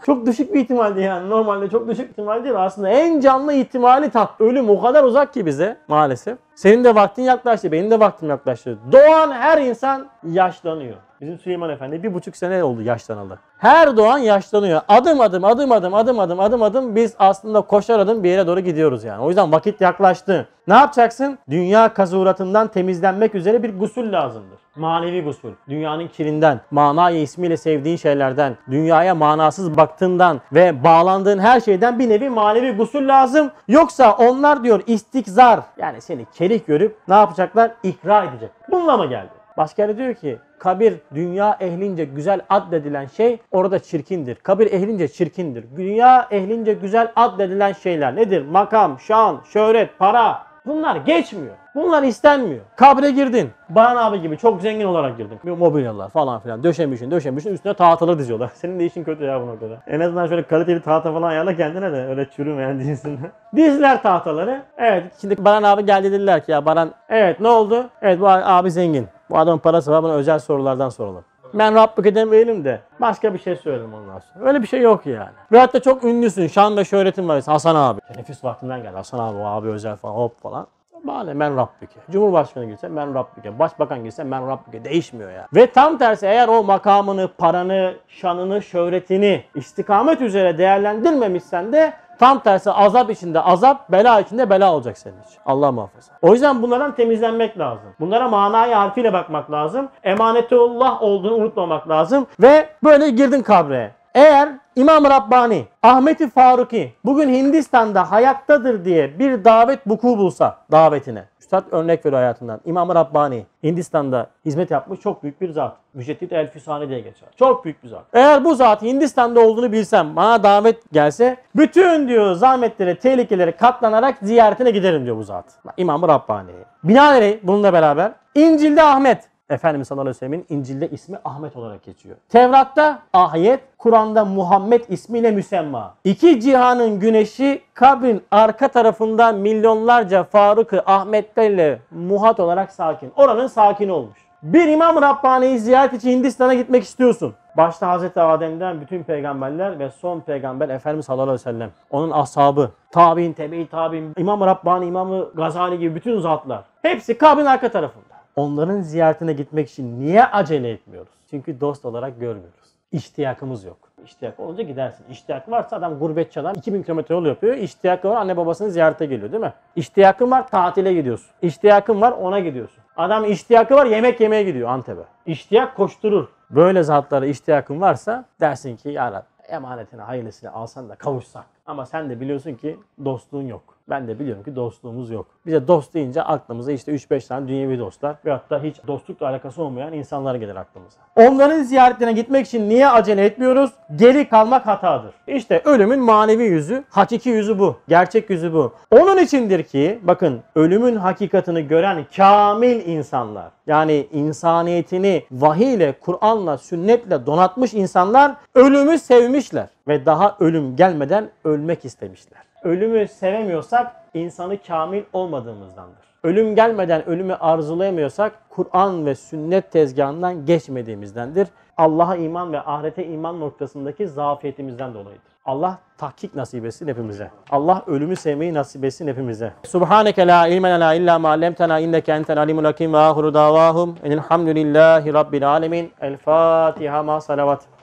Çok düşük bir ihtimaldi yani. Normalde çok düşük ihtimal değil. Aslında en canlı ihtimali tat. Ölüm o kadar uzak ki bize maalesef. Senin de vaktin yaklaştı, benim de vaktim yaklaştı. Doğan her insan yaşlanıyor. Bizim Süleyman Efendi bir buçuk sene oldu yaşlanalı. Her doğan yaşlanıyor. Adım adım adım adım adım adım adım adım biz aslında koşar adım bir yere doğru gidiyoruz yani. O yüzden vakit yaklaştı. Ne yapacaksın? Dünya kazuratından temizlenmek üzere bir gusül lazımdır. Manevi gusül. Dünyanın kirinden, manayı ismiyle sevdiğin şeylerden, dünyaya manasız baktığından ve bağlandığın her şeyden bir nevi manevi gusül lazım. Yoksa onlar diyor istikzar yani seni kerih görüp ne yapacaklar? İkra edecek. Bununla mı geldi? Başka diyor ki kabir dünya ehlince güzel ad dedilen şey orada çirkindir. Kabir ehlince çirkindir. Dünya ehlince güzel ad dedilen şeyler nedir? Makam, şan, şöhret, para, Bunlar geçmiyor. Bunlar istenmiyor. Kabre girdin. Baran abi gibi çok zengin olarak girdin. Bir mobilyalar falan filan. Döşemişsin döşemişsin üstüne tahtaları diziyorlar. *laughs* Senin de işin kötü ya bu noktada. En azından şöyle kaliteli tahta falan ayarla kendine de öyle çürümeyen *laughs* cinsinden. Dizler tahtaları. Evet şimdi Baran abi geldi dediler ki ya Baran evet ne oldu? Evet bu abi zengin. Bu adamın parası var bana özel sorulardan soralım. Ben Rabbuk edemeyelim de başka bir şey söyleyelim ondan sonra. Öyle bir şey yok yani. Ve hatta çok ünlüsün. Şan ve şöhretin var. Hasan abi. Nefis vaktinden geldi. Hasan abi, o abi özel falan hop falan. Bahane ben Rabbike. Cumhurbaşkanı girse ben Rabbike. Başbakan girse ben Rabbike. Değişmiyor ya. Ve tam tersi eğer o makamını, paranı, şanını, şöhretini istikamet üzere değerlendirmemişsen de Tam tersi azap içinde azap, bela içinde bela olacak senin için. Allah muhafaza. O yüzden bunlardan temizlenmek lazım. Bunlara manayı harfiyle bakmak lazım. Emanetullah olduğunu unutmamak lazım. Ve böyle girdin kabre. Eğer İmam Rabbani, Ahmet-i Faruki bugün Hindistan'da hayattadır diye bir davet buku bulsa davetine. Üstad örnek veriyor hayatından. İmam Rabbani Hindistan'da hizmet yapmış çok büyük bir zat. Müceddit El Füsani diye geçer. Çok büyük bir zat. Eğer bu zat Hindistan'da olduğunu bilsem bana davet gelse bütün diyor zahmetlere, tehlikelere katlanarak ziyaretine giderim diyor bu zat. İmam Rabbani. Binaenaleyh bununla beraber İncil'de Ahmet, Efendimiz sallallahu aleyhi ve sellemin İncil'de ismi Ahmet olarak geçiyor. Tevrat'ta Ahiyet, Kur'an'da Muhammed ismiyle müsemma. İki cihanın güneşi kabrin arka tarafında milyonlarca Faruk'ı ı Ahmetlerle Muhat olarak sakin. Oranın sakini olmuş. Bir İmam Rabbani'yi ziyaret için Hindistan'a gitmek istiyorsun. Başta Hazreti Adem'den bütün peygamberler ve son peygamber Efendimiz sallallahu aleyhi ve sellem. Onun ashabı, tabi'in, tebe'i tabi'in, İmam Rabbani, İmam Gazali gibi bütün zatlar. Hepsi kabrin arka tarafı onların ziyaretine gitmek için niye acele etmiyoruz? Çünkü dost olarak görmüyoruz. İştiyakımız yok. İştiyak olunca gidersin. İştiyak varsa adam gurbetçi adam 2000 km yol yapıyor. İştiyakı var anne babasını ziyarete geliyor değil mi? İştiyakın var tatile gidiyorsun. İştiyakın var ona gidiyorsun. Adam iştiyakı var yemek yemeye gidiyor Antep'e. İştiyak koşturur. Böyle zatlara iştiyakın varsa dersin ki ya emanetine hayırlısıyla alsan da kavuşsak. Ama sen de biliyorsun ki dostluğun yok. Ben de biliyorum ki dostluğumuz yok. Bize dost deyince aklımıza işte 3-5 tane dünyevi dostlar ve hatta hiç dostlukla alakası olmayan insanlar gelir aklımıza. Onların ziyaretine gitmek için niye acele etmiyoruz? Geri kalmak hatadır. İşte ölümün manevi yüzü, hakiki yüzü bu. Gerçek yüzü bu. Onun içindir ki bakın ölümün hakikatini gören kamil insanlar yani insaniyetini vahiyle, Kur'an'la, sünnetle donatmış insanlar ölümü sevmişler ve daha ölüm gelmeden ölmek istemişler. Ölümü sevemiyorsak insanı kamil olmadığımızdandır. Ölüm gelmeden ölümü arzulayamıyorsak Kur'an ve sünnet tezgahından geçmediğimizdendir. Allah'a iman ve ahirete iman noktasındaki zafiyetimizden dolayıdır. Allah tahkik nasip etsin hepimize. Allah ölümü sevmeyi nasip etsin hepimize. Subhaneke la ilme lena illa ma allamtena inneke entel alimul hakim ve ahiru davahum enilhamdülillahi rabbil alemin. El Fatiha ma salavat.